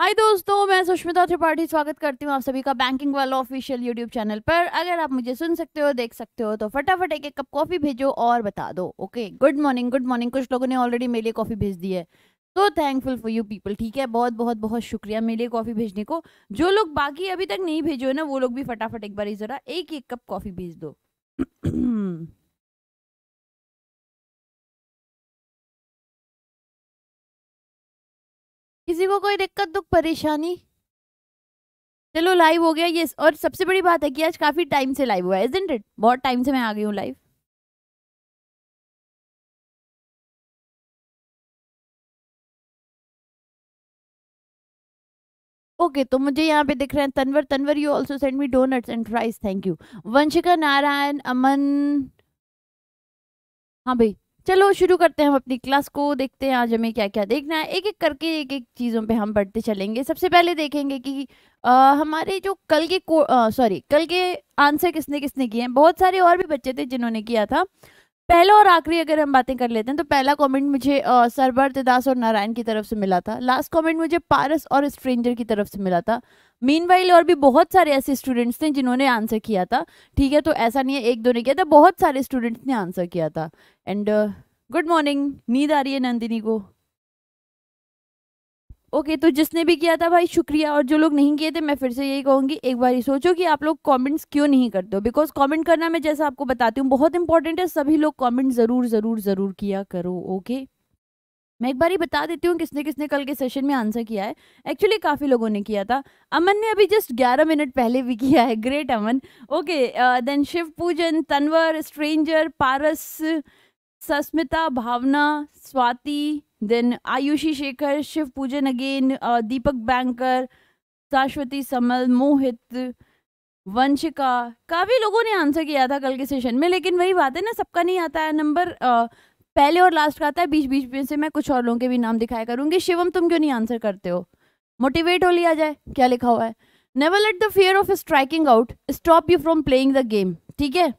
हाय दोस्तों मैं सुष्मिता त्रिपाठी स्वागत करती हूँ आप सभी का बैंकिंग वाला ऑफिशियल यूट्यूब चैनल पर अगर आप मुझे सुन सकते हो देख सकते हो तो फटाफट एक एक कप कॉफ़ी भेजो और बता दो okay good morning good morning कुछ लोगों ने ऑलरेडी मेरे लिए कॉफ़ी भेज दी है तो थैंकफुल फॉर यू पीपल ठीक है बहुत बहुत बहुत शुक्रिया मेरे लिए कॉफ़ी भेजने को जो लोग बाकी अभी तक नहीं भेजो है ना वो लोग भी फटाफट एक बार ज़रा एक एक कप कॉफ़ी भेज दो हम्म। किसी को कोई दिक्कत दुख परेशानी चलो लाइव हो गया ये और सबसे बड़ी बात है कि आज काफ़ी टाइम से लाइव हुआ है इट बहुत टाइम से मैं आ गई हूँ लाइव ओके okay, तो मुझे यहाँ पे दिख रहे हैं Tanvar Tanvar you also send me donuts and fries thank you Vanshika Narayan Aman हाँ भाई चलो शुरू करते हैं हम अपनी क्लास को देखते हैं आज हमें क्या क्या देखना है एक एक करके एक एक चीज़ों पे हम बढ़ते चलेंगे सबसे पहले देखेंगे कि आ, हमारे जो कल के सॉरी कल के आंसर किसने किसने किए हैं बहुत सारे और भी बच्चे थे जिन्होंने किया था पहला और आखिरी अगर हम बातें कर लेते हैं तो पहला कमेंट मुझे सरबर दास और नारायण की तरफ से मिला था लास्ट कमेंट मुझे पारस और स्ट्रेंजर की तरफ से मिला था मीन वाइल और भी बहुत सारे ऐसे स्टूडेंट्स थे जिन्होंने आंसर किया था ठीक है तो ऐसा नहीं है एक दो ने किया था बहुत सारे स्टूडेंट्स ने आंसर किया था एंड गुड मॉर्निंग नींद आ रही है नंदिनी को ओके तो जिसने भी किया था भाई शुक्रिया और जो लोग नहीं किए थे मैं फिर से यही कहूँगी एक बार ही सोचो कि आप लोग कमेंट्स क्यों नहीं करते हो बिकॉज कमेंट करना मैं जैसा आपको बताती हूँ बहुत इंपॉर्टेंट है सभी लोग कमेंट ज़रूर ज़रूर ज़रूर किया करो ओके मैं एक बार ही बता देती हूँ किसने किसने कल के सेशन में आंसर किया है एक्चुअली काफ़ी लोगों ने किया था अमन ने अभी जस्ट 11 मिनट पहले भी किया है great Aman okay then uh, Shiv Poojan Tanvar stranger Paras Sasmita Bhavna Swati then Ayushi Shekhar Shiv Poojan again दीपक बैंकर शाश्वती समल मोहित वंशिका काफ़ी लोगों ने आंसर किया था कल के सेशन में लेकिन वही बात है ना सबका नहीं आता है नंबर uh, पहले और लास्ट का आता है बीच बीच में से मैं कुछ और लोगों के भी नाम दिखाया करूँगी शिवम तुम क्यों नहीं आंसर करते हो मोटिवेट हो लिया जाए क्या लिखा हुआ है never let the fear of striking out stop you from playing the game ठीक है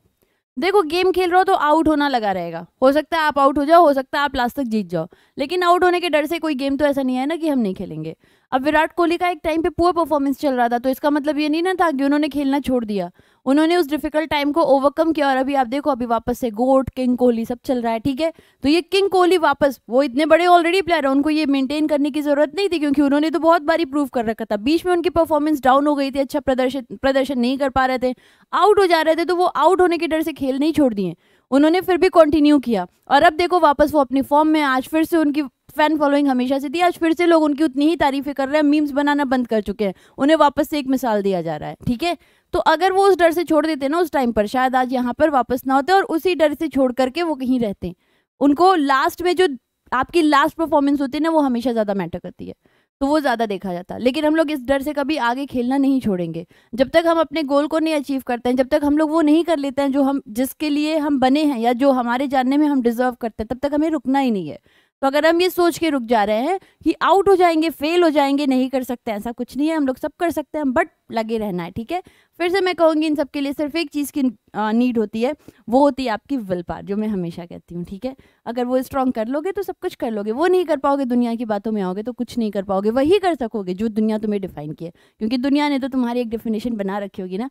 देखो गेम खेल रहा हो तो आउट होना लगा रहेगा हो सकता है आप आउट हो जाओ हो सकता है आप लास्ट तक जीत जाओ लेकिन आउट होने के डर से कोई गेम तो ऐसा नहीं है ना कि हम नहीं खेलेंगे अब विराट कोहली का एक टाइम पे पुअर परफॉर्मेंस चल रहा था तो इसका मतलब ये नहीं ना था कि उन्होंने खेलना छोड़ दिया उन्होंने उस डिफिकल्ट टाइम को ओवरकम किया और अभी आप देखो अभी वापस से गोट किंग कोहली सब चल रहा है ठीक है तो ये किंग कोहली वापस वो इतने बड़े ऑलरेडी प्लेयर है उनको ये मेंटेन करने की जरूरत नहीं थी क्योंकि उन्होंने तो बहुत बारी प्रूव कर रखा था बीच में उनकी परफॉर्मेंस डाउन हो गई थी अच्छा प्रदर्शन प्रदर्शन नहीं कर पा रहे थे आउट हो जा रहे थे तो वो आउट होने के डर से खेल नहीं छोड़ दिए उन्होंने फिर भी कंटिन्यू किया और अब देखो वापस वो अपनी फॉर्म में आज फिर से उनकी फैन फॉलोइंग हमेशा से थी आज फिर से लोग उनकी उतनी ही तारीफें कर रहे हैं मीम्स बनाना बंद कर चुके हैं उन्हें वापस से एक मिसाल दिया जा रहा है ठीक है तो अगर वो उस डर से छोड़ देते ना उस टाइम पर शायद आज यहाँ पर वापस ना होते और उसी डर से छोड़ करके वो कहीं रहते उनको लास्ट में जो आपकी लास्ट परफॉर्मेंस होती है ना वो हमेशा ज़्यादा मैटर करती है तो वो ज़्यादा देखा जाता लेकिन हम लोग इस डर से कभी आगे खेलना नहीं छोड़ेंगे जब तक हम अपने गोल को नहीं अचीव करते हैं जब तक हम लोग वो नहीं कर लेते हैं जो हम जिसके लिए हम बने हैं या जो हमारे जानने में हम डिज़र्व करते हैं तब तक हमें रुकना ही नहीं है तो अगर हम ये सोच के रुक जा रहे हैं कि आउट हो जाएंगे फेल हो जाएंगे नहीं कर सकते ऐसा कुछ नहीं है हम लोग सब कर सकते हैं बट लगे रहना है ठीक है फिर से मैं कहूँगी इन सब के लिए सिर्फ एक चीज़ की नीड होती है वो होती है आपकी विल पार जो मैं हमेशा कहती हूँ ठीक है अगर वो स्ट्रांग कर लोगे तो सब कुछ कर लोगे वो नहीं कर पाओगे दुनिया की बातों में आओगे तो कुछ नहीं कर पाओगे वही कर सकोगे जो दुनिया तुम्हें डिफाइन किया क्योंकि दुनिया ने तो तुम्हारी एक डेफिनेशन बना रखी होगी ना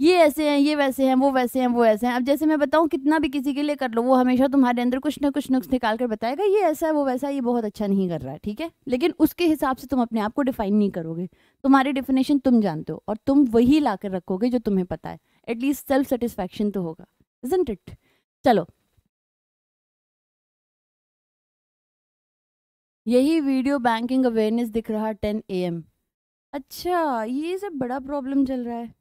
ये ऐसे हैं ये वैसे हैं वो वैसे हैं वो ऐसे हैं अब जैसे मैं बताऊँ कितना भी किसी के लिए कर लो वो हमेशा तुम्हारे अंदर कुछ ना कुछ नुक्स निकाल कर बताएगा ये ऐसा है वो वैसा है ये बहुत अच्छा नहीं कर रहा है ठीक है लेकिन उसके हिसाब से तुम अपने आप को डिफाइन नहीं करोगे तुम्हारी डिफिनेशन तुम जानते हो और तुम वही ला कर रखोगे जो तुम्हें पता है एटलीस्ट सेल्फ सेटिस्फैक्शन तो होगा इजेंट इट चलो यही वीडियो बैंकिंग अवेयरनेस दिख रहा टेन ए अच्छा ये सब बड़ा प्रॉब्लम चल रहा है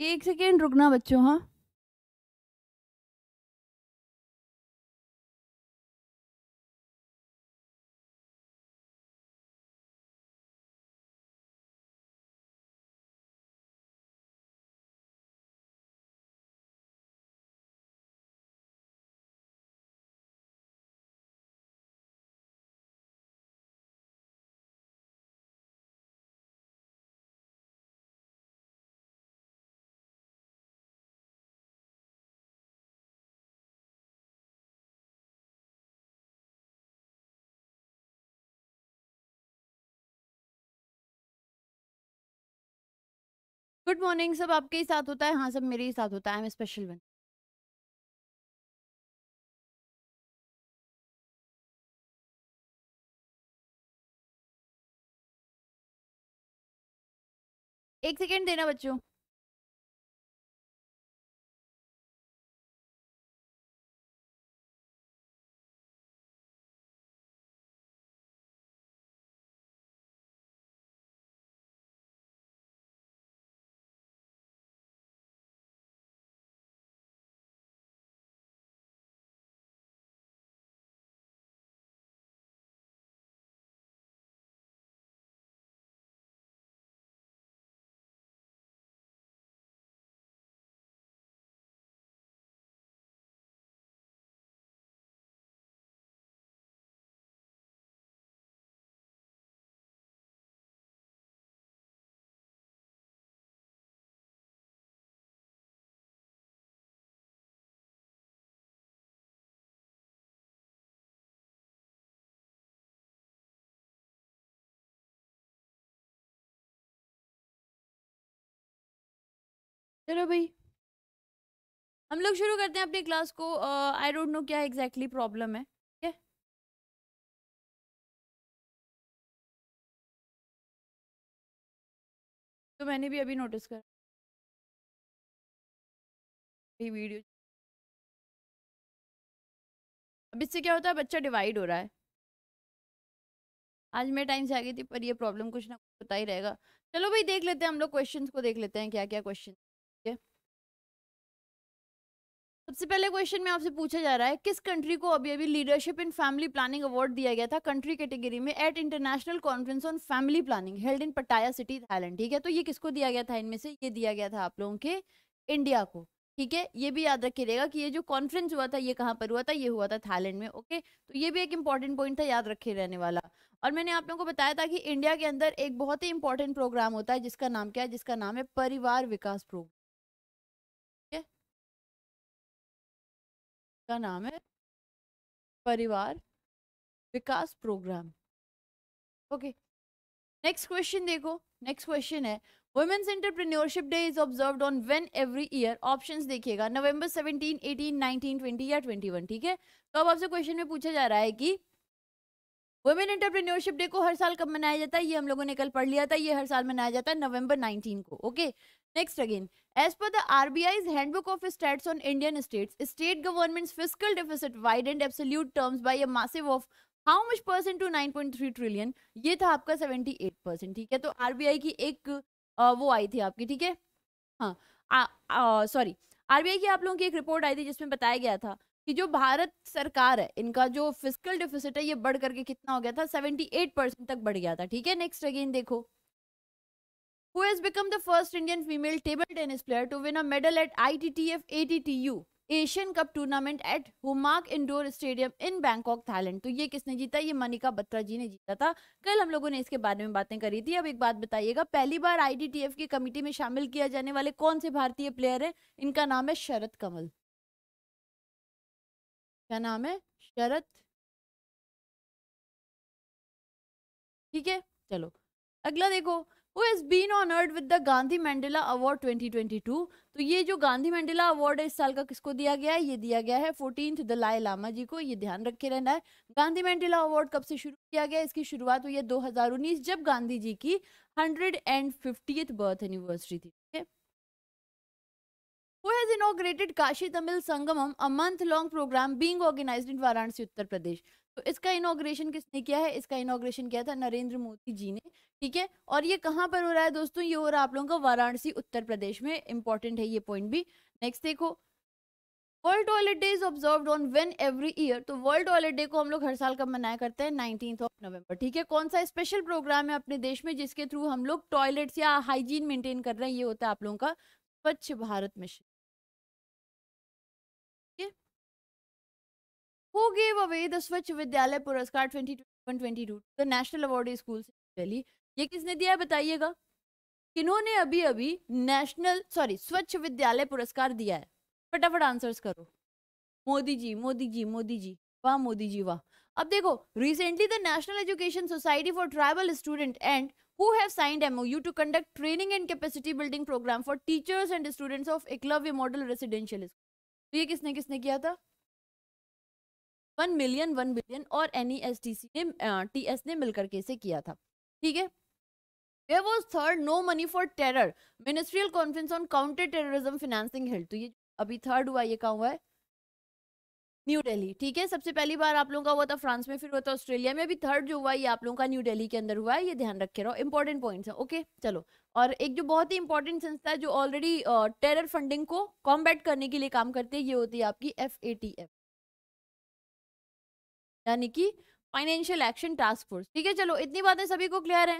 एक सेकेंड रुकना बच्चों हाँ गुड मॉर्निंग सब आपके ही साथ होता है हाँ सब मेरे ही साथ होता है आई एम स्पेशल वन एक सेकेंड देना बच्चों चलो भाई हम लोग शुरू करते हैं अपनी क्लास को आई डोंट नो क्या एग्जैक्टली exactly प्रॉब्लम है ठीक है तो मैंने भी अभी नोटिस कर वीडियो अब इससे क्या होता है बच्चा डिवाइड हो रहा है आज मैं टाइम से आ गई थी पर ये प्रॉब्लम कुछ ना कुछ होता ही रहेगा चलो भाई देख लेते हैं हम लोग क्वेश्चंस को देख लेते हैं क्या क्या क्वेश्चन सबसे पहले क्वेश्चन में आपसे पूछा जा रहा है किस कंट्री को अभी अभी leadership in family planning award दिया गया था कंट्री कैटेगरी में at international conference on family planning held in Pattaya city Thailand ठीक है तो ये किसको दिया गया था इनमें से ये दिया गया था आप लोगों के इंडिया को ठीक है ये भी याद रखिएगा कि ये जो कॉन्फ्रेंस हुआ था ये कहाँ पर हुआ था ये हुआ था थाईलैंड में ओके तो ये भी एक इंपॉर्टेंट पॉइंट था याद रखे रहने वाला और मैंने आप लोगों को बताया था कि इंडिया के अंदर एक बहुत ही इंपॉर्टेंट प्रोग्राम होता है जिसका नाम क्या है जिसका नाम है परिवार विकास प्रोग्राम का नाम है परिवार विकास प्रोग्राम ओके नेक्स्ट क्वेश्चन देखो नेक्स्ट क्वेश्चन है women's entrepreneurship day is observe on when every year options देखिएगा नवंबर 17, 18, 19, 20 या 21 ठीक है तो अब आपसे क्वेश्चन में पूछा जा रहा है कि वुमेन एंटरप्रेन्योरशिप डे को हर साल कब मनाया जाता है ये हम लोगों ने कल पढ़ लिया था ये हर साल मनाया जाता है नवंबर 19 को okay Next again, as per the RBI's Handbook of Stats on Indian States, state government's fiscal deficit widened absolute terms by a massive of how much percent to 9.3 trillion ये था आपका 78 परसेंट ठीक है तो RBI की एक वो आई थी आपकी ठीक है हाँ सॉरी आरबीआई की आप लोगों की एक रिपोर्ट आई थी जिसमें बताया गया था कि जो भारत सरकार है इनका जो फिजिकल डिफिसिट है ये बढ़ करके कितना हो गया था 78 परसेंट तक बढ़ गया था ठीक है नेक्स्ट अगेन देखो who has become the first Indian female table tennis player to win a medal at ITTF ATTU Asian cup tournament at Humak Indoor Stadium in Bangkok Thailand. तो ये किसने जीता ये मनिका बत्रा जी ने जीता था कल हम लोगों ने इसके बारे में बातें करी थी अब एक बात बताइएगा पहली बार आई टी एफ की कमिटी में शामिल किया जाने वाले कौन से भारतीय प्लेयर हैं इनका नाम है शरद कमल क्या नाम है शरद ठीक है चलो अगला देखो who has been honoured with the Gandhi Mandela award 2022 तो ये जो गांधी मंडेला अवार्ड है इस साल का किसको दिया गया है ये दिया गया है 14th दलाई लामा जी को ये ध्यान रख रहना है गांधी मंडेला अवार्ड कब से शुरू किया गया इसकी शुरुआत हुई है 2019 जब गांधी जी की 150th बर्थ एनिवर्सरी थी ठीक है who has inaugurated Kashi Tamil Sangamam a month long programme being organised in Varanasi Uttar Pradesh तो इसका इनोग्रेशन किसने किया है इसका इनोग्रेशन किया था नरेंद्र मोदी जी ने ठीक है और ये कहाँ पर हो रहा है दोस्तों ये हो रहा है आप लोगों का वाराणसी उत्तर प्रदेश में इंपॉर्टेंट है ये पॉइंट भी नेक्स्ट देखो world toilet day is observe on when every year तो वर्ल्ड टॉयलेट डे को हम लोग हर साल कब मनाया करते हैं नाइनटीन ऑफ नवंबर ठीक है कौन सा स्पेशल प्रोग्राम है अपने देश में जिसके थ्रू हम लोग टॉयलेट्स या हाइजीन मेंटेन कर रहे हैं ये होता है आप लोगों का Swachh Bharat mission who gave away the Swachh Vidyalaya Puraskar 2021-22 the National Award Schools Delhi ये किसने दिया है बताइएगा किन्होंने अभी अभी नेशनल सॉरी स्वच्छ विद्यालय पुरस्कार दिया है फटाफट आंसर्स करो मोदी जी मोदी जी मोदी जी वाह मोदी जी वाह अब देखो recently the national education society for tribal student and who have signed MOU to conduct training and capacity building program for teachers and students of Eklavya Model Residential School. तो ये किसने किसने किया था वन मिलियन वन बिलियन और एन e ने टी एस ने मिलकर के इसे किया था ठीक है there was third no money for terror ministerial conference on counter terrorism financing held तो ये अभी थर्ड हुआ ये कहा हुआ है न्यू दिल्ली ठीक है सबसे पहली बार आप लोगों का हुआ था फ्रांस में फिर हुआ था ऑस्ट्रेलिया में अभी थर्ड जो हुआ ये आप लोगों का न्यू दिल्ली के अंदर हुआ है ये ध्यान रखे रहो इंपॉर्टेंट पॉइंट्स है ओके चलो और एक जो बहुत ही इंपॉर्टेंट संस्था है जो ऑलरेडी टेरर फंडिंग को कॉम्बैट करने के लिए काम करती है ये होती है आपकी एफ ए टी एफ यानी कि फाइनेंशियल एक्शन टास्क फोर्स ठीक है चलो इतनी बातें सभी को क्लियर है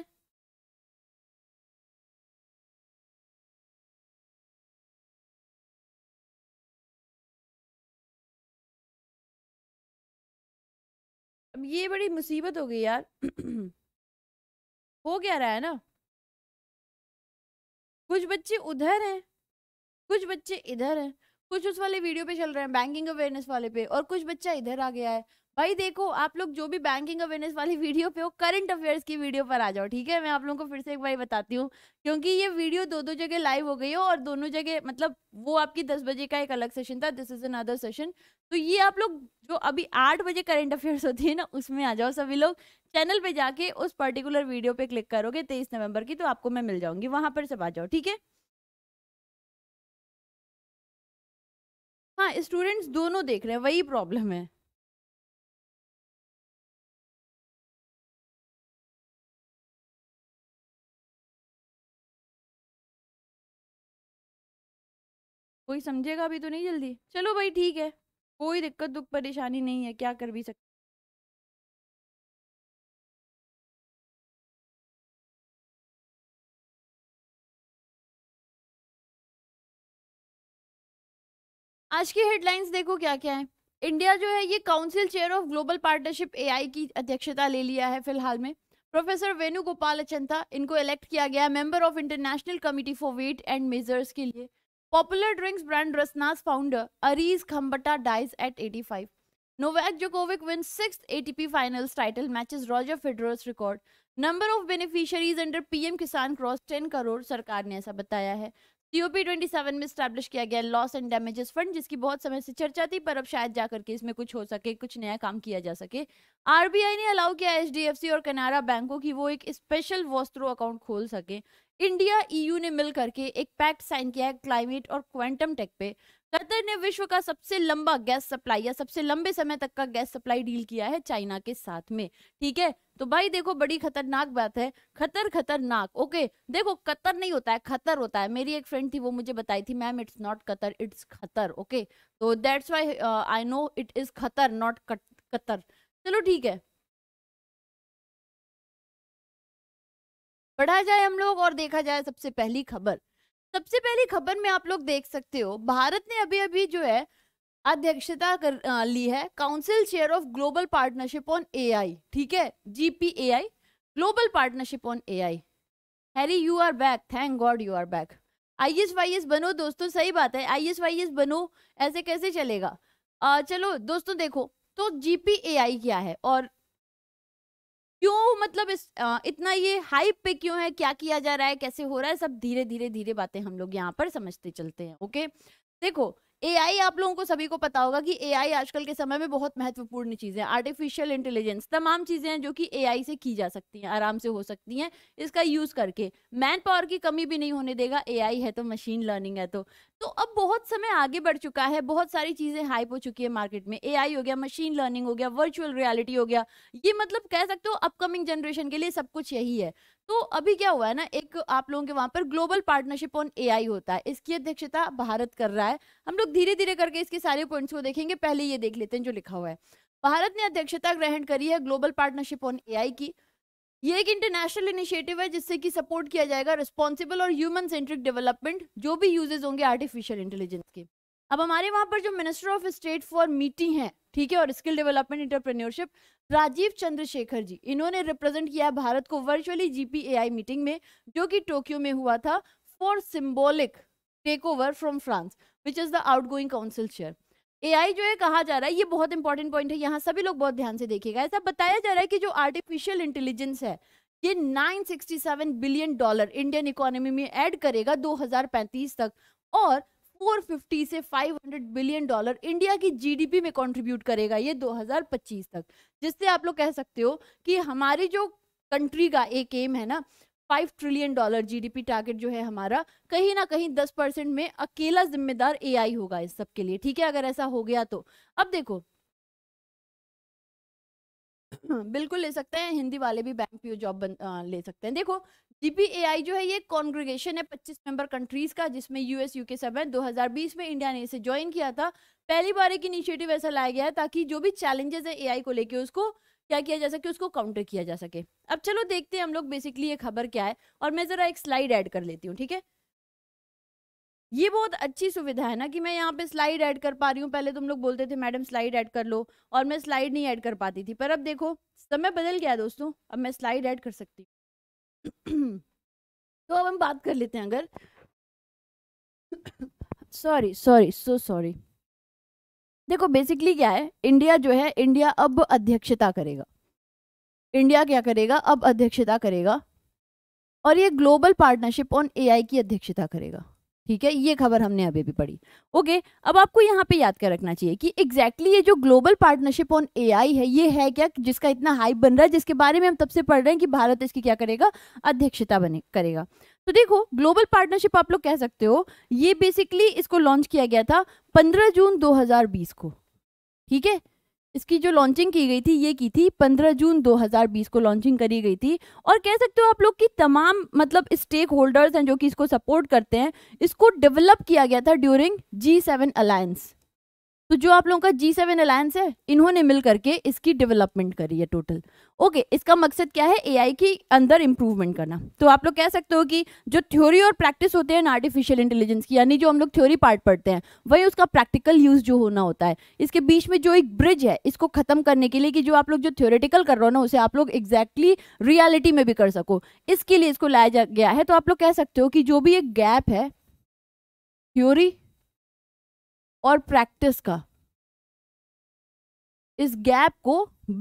अब ये बड़ी मुसीबत हो गई यार हो क्या रहा है ना कुछ बच्चे उधर हैं कुछ बच्चे इधर हैं कुछ उस वाले वीडियो पे चल रहे हैं बैंकिंग अवेयरनेस वाले पे और कुछ बच्चा इधर आ गया है भाई देखो आप लोग जो भी बैंकिंग अवेयरनेस वाली वीडियो पे हो करंट अफेयर्स की वीडियो पर आ जाओ ठीक है मैं आप लोगों को फिर से एक बार बताती हूँ क्योंकि ये वीडियो दो दो जगह लाइव हो गई हो और दोनों जगह मतलब वो आपकी दस बजे का एक अलग सेशन था दिस इज अनदर सेशन तो ये आप लोग जो अभी आठ बजे करंट अफेयर्स होती है ना उसमें आ जाओ सभी लोग चैनल पे जाके उस पर्टिकुलर वीडियो पे क्लिक करोगे तेईस नवंबर की तो आपको मैं मिल जाऊंगी वहां पर सब आ जाओ ठीक है हाँ स्टूडेंट्स दोनों देख रहे हैं वही प्रॉब्लम है कोई समझेगा भी तो नहीं जल्दी चलो भाई ठीक है कोई दिक्कत दुख परेशानी नहीं है क्या कर भी सकते आज की हेडलाइंस देखो क्या क्या है इंडिया जो है ये council chair of global partnership AI की अध्यक्षता ले लिया है फिलहाल में प्रोफेसर वेणुगोपाल अचंता इनको इलेक्ट किया गया member of international committee for weight and measures के लिए popular drinks brand Rasna's founder Areez Khambatta dies at 85 Novak Djokovic win six ATP finals title matches Roger Federer's record number of beneficiaries under PM Kisan cross 10 crore सरकार ने ऐसा बताया है COP seven में establish किया गया लॉस एंड डैमेजेस फंड जिसकी बहुत समय से चर्चा थी पर अब शायद जाकर के इसमें कुछ हो सके कुछ नया काम किया जा सके आरबीआई ने अलाउ किया सी और कनारा बैंकों की वो एक स्पेशल वोस्त्रो अकाउंट खोल सके इंडिया ईयू e ने मिल करके एक पैक्ट साइन किया है क्लाइमेट और क्वांटम टेक पे कतर ने विश्व का सबसे लंबा गैस सप्लाई या सबसे लंबे समय तक का गैस सप्लाई डील किया है चाइना के साथ में ठीक है तो भाई देखो बड़ी खतरनाक बात है खतर खतरनाक ओके देखो कतर नहीं होता है खतर होता है मेरी एक फ्रेंड थी वो मुझे बताई थी ma'am it's not Qatar it's Khatar okay तो that's why I know it is Khatar not Qatar चलो ठीक है पढ़ा जाए हम लोग और देखा जाए सबसे पहली खबर सबसे पहली खबर में आप लोग देख सकते हो भारत ने अभी अभी जो है अध्यक्षता कर आ, ली है council chair of global partnership on AI ठीक है GPAI global partnership on AI Harry you are back thank God you are back I S Y S बनो दोस्तों सही बात है आई एस वाई एस बनो ऐसे कैसे चलेगा आ, चलो दोस्तों देखो तो जीपीएआई क्या है और क्यों मतलब इस आ, इतना ये हाइप पे क्यों है क्या किया जा रहा है कैसे हो रहा है सब धीरे धीरे धीरे बातें हम लोग यहाँ पर समझते चलते हैं ओके देखो एआई आप लोगों को सभी को पता होगा कि एआई आजकल के समय में बहुत महत्वपूर्ण चीज़ है आर्टिफिशियल इंटेलिजेंस तमाम चीज़ें हैं जो कि एआई से की जा सकती हैं आराम से हो सकती हैं इसका यूज़ करके मैन पावर की कमी भी नहीं होने देगा एआई है तो मशीन लर्निंग है तो तो अब बहुत समय आगे बढ़ चुका है बहुत सारी चीज़ें हाइप हो चुकी है मार्केट में ए हो गया मशीन लर्निंग हो गया वर्चुअल रियालिटी हो गया ये मतलब कह सकते हो अपकमिंग जनरेशन के लिए सब कुछ यही है तो अभी क्या हुआ है ना एक आप लोगों के वहां पर ग्लोबल पार्टनरशिप ऑन एआई होता है इसकी अध्यक्षता भारत कर रहा है हम लोग धीरे धीरे करके इसके सारे पॉइंट्स को देखेंगे पहले ये देख लेते हैं जो लिखा हुआ है भारत ने अध्यक्षता ग्रहण करी है ग्लोबल पार्टनरशिप ऑन एआई की ये एक इंटरनेशनल इनिशिएटिव है जिससे कि सपोर्ट किया जाएगा रिस्पॉन्सिबल और ह्यूमन सेंट्रिक डेवलपमेंट जो भी यूजेज होंगे आर्टिफिशियल इंटेलिजेंस के अब हमारे वहां पर जो minister of state for meeting है ठीक है और skill development entrepreneurship Rajeev Chandrasekhar ji इन्होंने रिप्रेजेंट किया भारत को वर्चुअली जीपीएआई मीटिंग में जो कि टोक्यो में हुआ था for symbolic take over from France which is the outgoing council chair a जो है कहा जा रहा है ये बहुत इंपॉर्टेंट पॉइंट है यहाँ सभी लोग बहुत ध्यान से देखिएगा ऐसा बताया जा रहा है कि जो आर्टिफिशियल इंटेलिजेंस है ये 967 बिलियन डॉलर इंडियन इकोनॉमी में ऐड करेगा 2035 तक और 450 से 500 बिलियन डॉलर इंडिया की जीडीपी में कंट्रीब्यूट करेगा ये 2025 तक जिससे आप लोग कह सकते हो कि हमारी जो कंट्री का एक एम है ना 5 ट्रिलियन डॉलर जीडीपी टारगेट जो है हमारा कहीं ना कहीं 10 परसेंट में अकेला जिम्मेदार एआई होगा इस सब के लिए ठीक है अगर ऐसा हो गया तो अब देखो बिल्कुल ले सकते हैं हिंदी वाले भी बैंक पीओ जॉब ले सकते हैं देखो जीपीएआई जो है ये कॉन्ग्रेगेशन है पच्चीस मेंबर कंट्रीज का जिसमें यूएस यूके सब है बीस में इंडिया ने इसे ज्वाइन किया था पहली बार एक इनिशिएटिव ऐसा लाया गया है ताकि जो भी चैलेंजेस है एआई को लेके उसको क्या किया जा सके उसको काउंटर किया जा सके अब चलो देखते हैं हम लोग बेसिकली ये खबर क्या है और मैं ज़रा एक स्लाइड ऐड कर लेती हूँ ठीक है ये बहुत अच्छी सुविधा है ना कि मैं यहाँ पे स्लाइड ऐड कर पा रही हूँ पहले तुम लोग बोलते थे मैडम स्लाइड ऐड कर लो और मैं स्लाइड नहीं ऐड कर पाती थी पर अब देखो समय बदल गया दोस्तों अब मैं स्लाइड ऐड कर सकती हूँ तो अब हम बात कर लेते हैं अगर सॉरी सॉरी सो सॉरी देखो बेसिकली क्या है इंडिया जो है इंडिया अब अध्यक्षता करेगा इंडिया क्या करेगा अब अध्यक्षता करेगा और ये ग्लोबल पार्टनरशिप ऑन एआई की अध्यक्षता करेगा ठीक है ये खबर हमने अभी भी पढ़ी ओके अब आपको यहाँ पे याद कर रखना चाहिए कि एग्जैक्टली exactly ये जो ग्लोबल पार्टनरशिप ऑन एआई है ये है क्या जिसका इतना हाइप बन रहा है जिसके बारे में हम तब से पढ़ रहे हैं कि भारत इसकी क्या करेगा अध्यक्षता बने करेगा तो देखो ग्लोबल पार्टनरशिप आप लोग कह सकते हो ये बेसिकली इसको लॉन्च किया गया था पंद्रह जून दो को ठीक है इसकी जो लॉन्चिंग की गई थी ये की थी 15 जून 2020 को लॉन्चिंग करी गई थी और कह सकते हो आप लोग कि तमाम मतलब स्टेक होल्डर्स हैं जो कि इसको सपोर्ट करते हैं इसको डेवलप किया गया था ड्यूरिंग जी सेवन अलायंस तो जो आप लोगों का जी सेवन अलायंस है इन्होंने मिल करके इसकी डेवलपमेंट करी है टोटल ओके इसका मकसद क्या है एआई की अंदर इम्प्रूवमेंट करना तो आप लोग कह सकते हो कि जो थ्योरी और प्रैक्टिस होते हैं आर्टिफिशियल इंटेलिजेंस की यानी जो हम लोग थ्योरी पार्ट पढ़ते हैं वही उसका प्रैक्टिकल यूज जो होना होता है इसके बीच में जो एक ब्रिज है इसको खत्म करने के लिए कि जो आप लोग जो थ्योरेटिकल कर रहे हो ना उसे आप लोग एग्जैक्टली रियालिटी में भी कर सको इसके लिए इसको लाया गया है तो आप लोग कह सकते हो कि जो भी एक गैप है थ्योरी और प्रैक्टिस का इस गैप को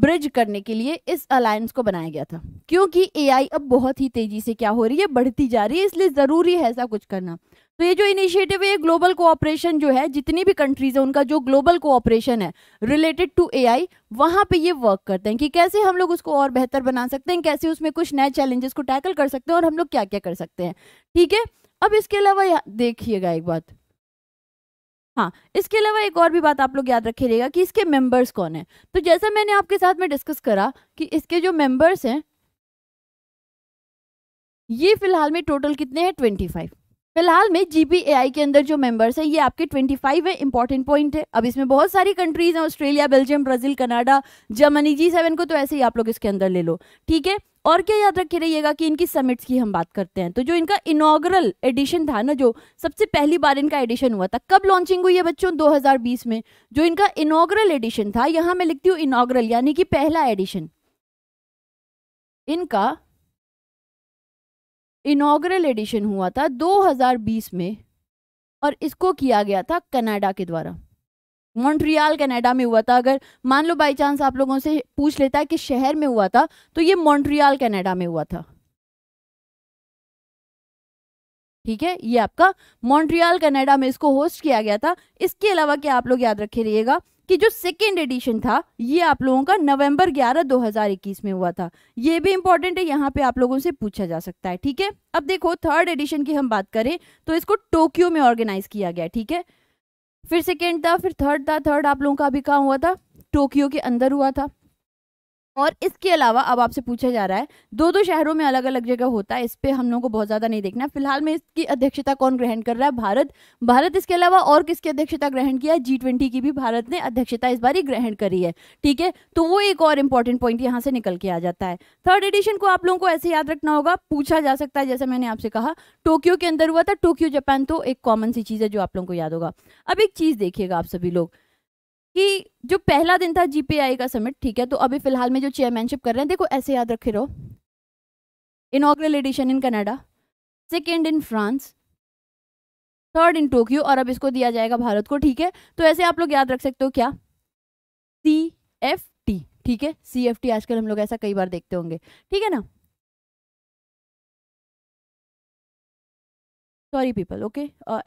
ब्रिज करने के लिए इस अलायंस को बनाया गया था क्योंकि एआई अब बहुत ही तेजी से क्या हो रही है बढ़ती जा रही है इसलिए ज़रूरी है ऐसा कुछ करना तो ये जो इनिशिएटिव है ये ग्लोबल कोऑपरेशन जो है जितनी भी कंट्रीज है उनका जो ग्लोबल कोऑपरेशन है रिलेटेड टू एआई वहां पे ये वर्क करते हैं कि कैसे हम लोग उसको और बेहतर बना सकते हैं कैसे उसमें कुछ नए चैलेंजेस को टैकल कर सकते हैं और हम लोग क्या क्या कर सकते हैं ठीक है अब इसके अलावा देखिएगा एक बात हाँ इसके अलावा एक और भी बात आप लोग याद रखिएगा कि इसके मेंबर्स कौन हैं तो जैसा मैंने आपके साथ में डिस्कस करा कि इसके जो मेंबर्स हैं ये फिलहाल में टोटल कितने हैं ट्वेंटी फाइव फिलहाल में जीपीएआई के अंदर जो मेंबर्स हैं ये आपके 25 है इंपॉर्टेंट पॉइंट है अब इसमें बहुत सारी कंट्रीज हैं Australia Belgium Brazil Canada Germany G seven को तो ऐसे ही आप लोग इसके अंदर ले लो ठीक है और क्या याद रखे रहिएगा कि इनकी समिट्स की हम बात करते हैं तो जो इनका इनोग्रल एडिशन था ना जो सबसे पहली बार इनका एडिशन हुआ था कब लॉन्चिंग हुई है बच्चों 2020 में जो इनका इनोग्रल एडिशन था यहां मैं लिखती हूँ इनोग्रल यानी कि पहला एडिशन इनका इनोग्रल एडिशन हुआ था 2020 में और इसको किया गया था कनाडा के द्वारा मॉन्ट्रियाल कनाडा में हुआ था अगर मान लो बाई चांस आप लोगों से पूछ लेता है कि शहर में हुआ था तो ये मॉन्ट्रियाल कनाडा में हुआ था ठीक है ये आपका मॉन्ट्रियाल कनाडा में इसको होस्ट किया गया था इसके अलावा क्या आप लोग याद रखे रहिएगा कि जो सेकेंड एडिशन था ये आप लोगों का नवंबर 11 2021 में हुआ था ये भी इंपॉर्टेंट है यहाँ पे आप लोगों से पूछा जा सकता है ठीक है अब देखो थर्ड एडिशन की हम बात करें तो इसको टोक्यो में ऑर्गेनाइज किया गया ठीक है फिर सेकेंड था फिर थर्ड था थर्ड आप लोगों का अभी कहाँ हुआ था टोक्यो के अंदर हुआ था और इसके अलावा अब आपसे पूछा जा रहा है दो दो शहरों में अलग अलग जगह होता है इस पर हम लोगों को बहुत ज़्यादा नहीं देखना फिलहाल में इसकी अध्यक्षता कौन ग्रहण कर रहा है भारत भारत इसके अलावा और किसकी अध्यक्षता ग्रहण किया जी ट्वेंटी की भी भारत ने अध्यक्षता इस बार ही ग्रहण करी है ठीक है तो वो एक और इंपॉर्टेंट पॉइंट यहाँ से निकल के आ जाता है थर्ड एडिशन को आप लोगों को ऐसे याद रखना होगा पूछा जा सकता है जैसे मैंने आपसे कहा टोक्यो के अंदर हुआ था टोक्यो जापान तो एक कॉमन सी चीज़ है जो आप लोगों को याद होगा अब एक चीज़ देखिएगा आप सभी लोग कि जो पहला दिन था जीपीआई का समिट ठीक है तो अभी फिलहाल में जो चेयरमैनशिप कर रहे हैं देखो ऐसे याद रखे रहो inaugural edition in Canada second in France third in Tokyo और अब इसको दिया जाएगा भारत को ठीक है तो ऐसे आप लोग याद रख सकते हो क्या सी एफ टी ठीक है सी एफ टी आजकल हम लोग ऐसा कई बार देखते होंगे ठीक है ना सॉरी पीपल ओके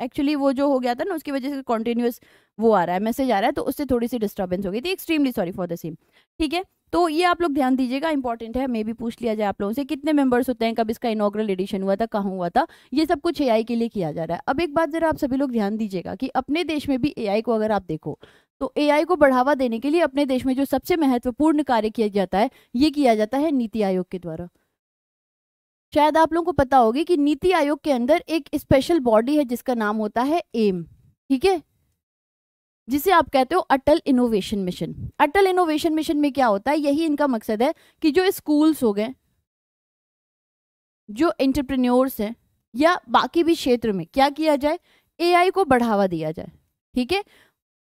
एक्चुअली वो जो हो गया था ना उसकी वजह से कॉन्टिन्यूस वो आ रहा है मैसेज आ रहा है तो उससे थोड़ी सी डिस्टर्बेंस हो गई थी extremely sorry for the same ठीक है तो ये आप लोग ध्यान दीजिएगा इंपॉर्टेंट है मे भी पूछ लिया जाए आप लोगों से कितने मेंबर्स होते हैं कब इसका इनोग्रल एडिशन हुआ था कहाँ हुआ था ये सब कुछ एआई के लिए किया जा रहा है अब एक बात जरा आप सभी लोग ध्यान दीजिएगा कि अपने देश में भी एआई को अगर आप देखो तो एआई को बढ़ावा देने के लिए अपने देश में जो सबसे महत्वपूर्ण कार्य किया जाता है ये किया जाता है नीति आयोग के द्वारा शायद आप लोगों को पता होगी कि नीति आयोग के अंदर एक स्पेशल बॉडी है जिसका नाम होता है एम ठीक है जिसे आप कहते हो Atal innovation mission Atal innovation mission में क्या होता है यही इनका मकसद है कि जो स्कूल्स हो गए जो एंटरप्रेन्योर्स हैं या बाकी भी क्षेत्र में क्या किया जाए एआई को बढ़ावा दिया जाए ठीक है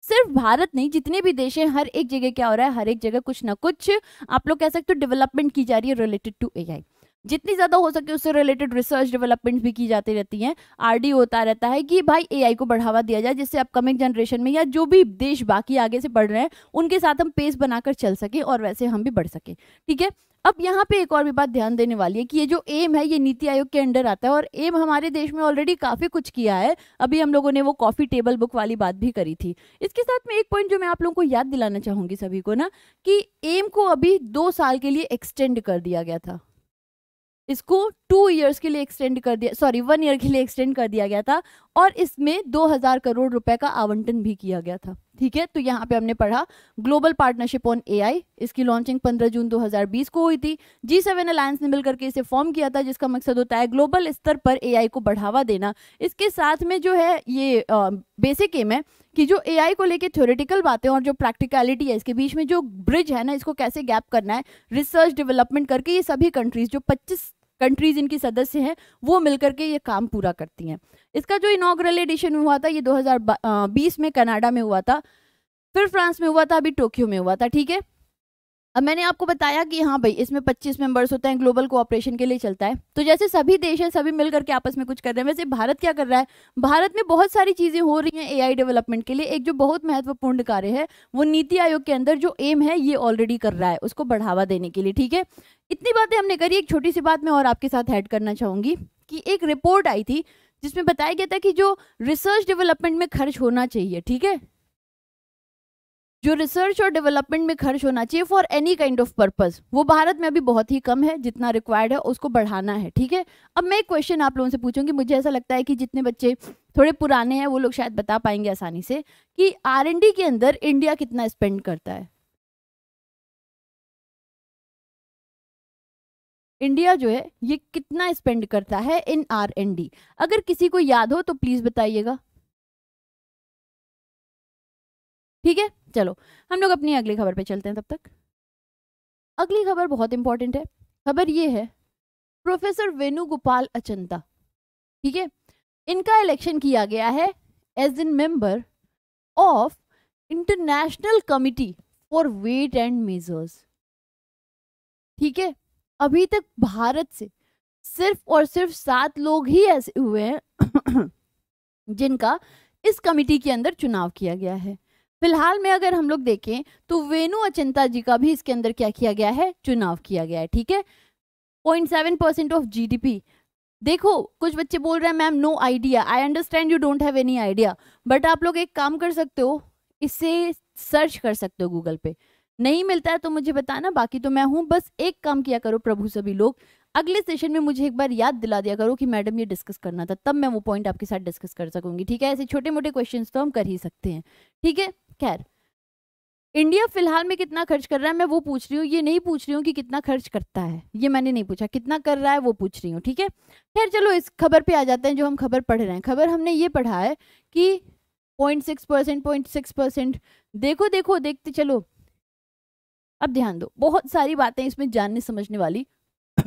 सिर्फ भारत नहीं जितने भी देश हैं हर एक जगह क्या हो रहा है हर एक जगह कुछ ना कुछ आप लोग कह सकते हो डेवलपमेंट की जा रही है रिलेटेड टू एआई जितनी ज़्यादा हो सके उससे रिलेटेड रिसर्च डेवलपमेंट भी की जाती रहती हैं आर होता रहता है कि भाई ए को बढ़ावा दिया जाए जिससे अपकमिंग जनरेशन में या जो भी देश बाकी आगे से बढ़ रहे हैं उनके साथ हम पेस बनाकर चल सके और वैसे हम भी बढ़ सके ठीक है अब यहाँ पे एक और भी बात ध्यान देने वाली है कि ये जो एम है ये नीति आयोग के अंडर आता है और एम हमारे देश में ऑलरेडी काफ़ी कुछ किया है अभी हम लोगों ने वो कॉफ़ी टेबल बुक वाली बात भी करी थी इसके साथ में एक पॉइंट जो मैं आप लोगों को याद दिलाना चाहूँगी सभी को ना कि एम को अभी दो साल के लिए एक्सटेंड कर दिया गया था इसको टू इयर्स के लिए एक्सटेंड कर दिया सॉरी वन ईयर के लिए एक्सटेंड कर दिया गया था और इसमें 2000 करोड़ रुपए का आवंटन भी किया गया था ठीक है तो यहाँ पे हमने पढ़ा ग्लोबल पार्टनरशिप ऑन एआई इसकी लॉन्चिंग 15 जून 2020 को हुई थी जी सेवन अलायंस ने मिलकर के इसे फॉर्म किया था जिसका मकसद होता है ग्लोबल स्तर पर ए को बढ़ावा देना इसके साथ में जो है ये बेसिक एम है कि जो ए को लेकर थ्योरेटिकल बातें और जो प्रैक्टिकलिटी है इसके बीच में जो ब्रिज है ना इसको कैसे गैप करना है रिसर्च डेवलपमेंट करके ये सभी कंट्रीज जो पच्चीस कंट्रीज इनकी सदस्य हैं वो मिलकर के ये काम पूरा करती हैं इसका जो इनाग्रल एडिशन हुआ था ये 2020 में कनाडा में हुआ था फिर फ्रांस में हुआ था अभी टोक्यो में हुआ था ठीक है अब मैंने आपको बताया कि हाँ भाई इसमें 25 मेंबर्स होते हैं ग्लोबल कोऑपरेशन के लिए चलता है तो जैसे सभी देश हैं सभी मिल करके आपस में कुछ कर रहे हैं वैसे भारत क्या कर रहा है भारत में बहुत सारी चीज़ें हो रही हैं एआई डेवलपमेंट के लिए एक जो बहुत महत्वपूर्ण कार्य है वो नीति आयोग के अंदर जो एम है ये ऑलरेडी कर रहा है उसको बढ़ावा देने के लिए ठीक है इतनी बातें हमने करी एक छोटी सी बात मैं और आपके साथ ऐड करना चाहूँगी कि एक रिपोर्ट आई थी जिसमें बताया गया था कि जो रिसर्च डेवलपमेंट में खर्च होना चाहिए ठीक है जो रिसर्च और डेवलपमेंट में खर्च होना चाहिए for any kind of purpose वो भारत में अभी बहुत ही कम है जितना रिक्वायर्ड है उसको बढ़ाना है ठीक है अब मैं एक क्वेश्चन आप लोगों से पूछूंगी मुझे ऐसा लगता है कि जितने बच्चे थोड़े पुराने हैं वो लोग शायद बता पाएंगे आसानी से कि आर के अंदर इंडिया कितना स्पेंड करता है इंडिया जो है ये कितना स्पेंड करता है इन आर अगर किसी को याद हो तो प्लीज़ बताइएगा ठीक है चलो हम लोग अपनी अगली खबर पे चलते हैं तब तक अगली खबर बहुत इंपॉर्टेंट है खबर ये है प्रोफेसर वेणुगोपाल अचंता ठीक है इनका इलेक्शन किया गया है as in member of international committee for weight and measures ठीक है अभी तक भारत से सिर्फ और सिर्फ सात लोग ही ऐसे हुए हैं जिनका इस कमिटी के अंदर चुनाव किया गया है फिलहाल में अगर हम लोग देखें तो वेणु अचंता जी का भी इसके अंदर क्या किया गया है चुनाव किया गया है ठीक है point seven percent of P देखो कुछ बच्चे बोल रहे हैं ma'am no idea I understand you don't have any idea but आप लोग एक काम कर सकते हो इससे सर्च कर सकते हो गूगल पे नहीं मिलता है तो मुझे बताना बाकी तो मैं हूँ बस एक काम किया करो प्रभु सभी लोग अगले सेशन में मुझे एक बार याद दिला दिया करो कि मैडम ये डिस्कस करना था तब मैं वो पॉइंट आपके साथ डिस्कस कर सकूंगी ठीक है ऐसे छोटे मोटे क्वेश्चंस तो हम कर ही सकते हैं ठीक है खैर इंडिया फिलहाल में कितना खर्च कर रहा है मैं वो पूछ रही हूँ ये नहीं पूछ रही हूँ कि कितना खर्च करता है ये मैंने नहीं पूछा कितना कर रहा है वो पूछ रही हूँ ठीक है खैर चलो इस खबर पे आ जाते हैं जो हम खबर पढ़ रहे हैं खबर हमने ये पढ़ा है कि point six percent point six percent देखो देखो देखते चलो अब ध्यान दो बहुत सारी बातें इसमें जानने समझने वाली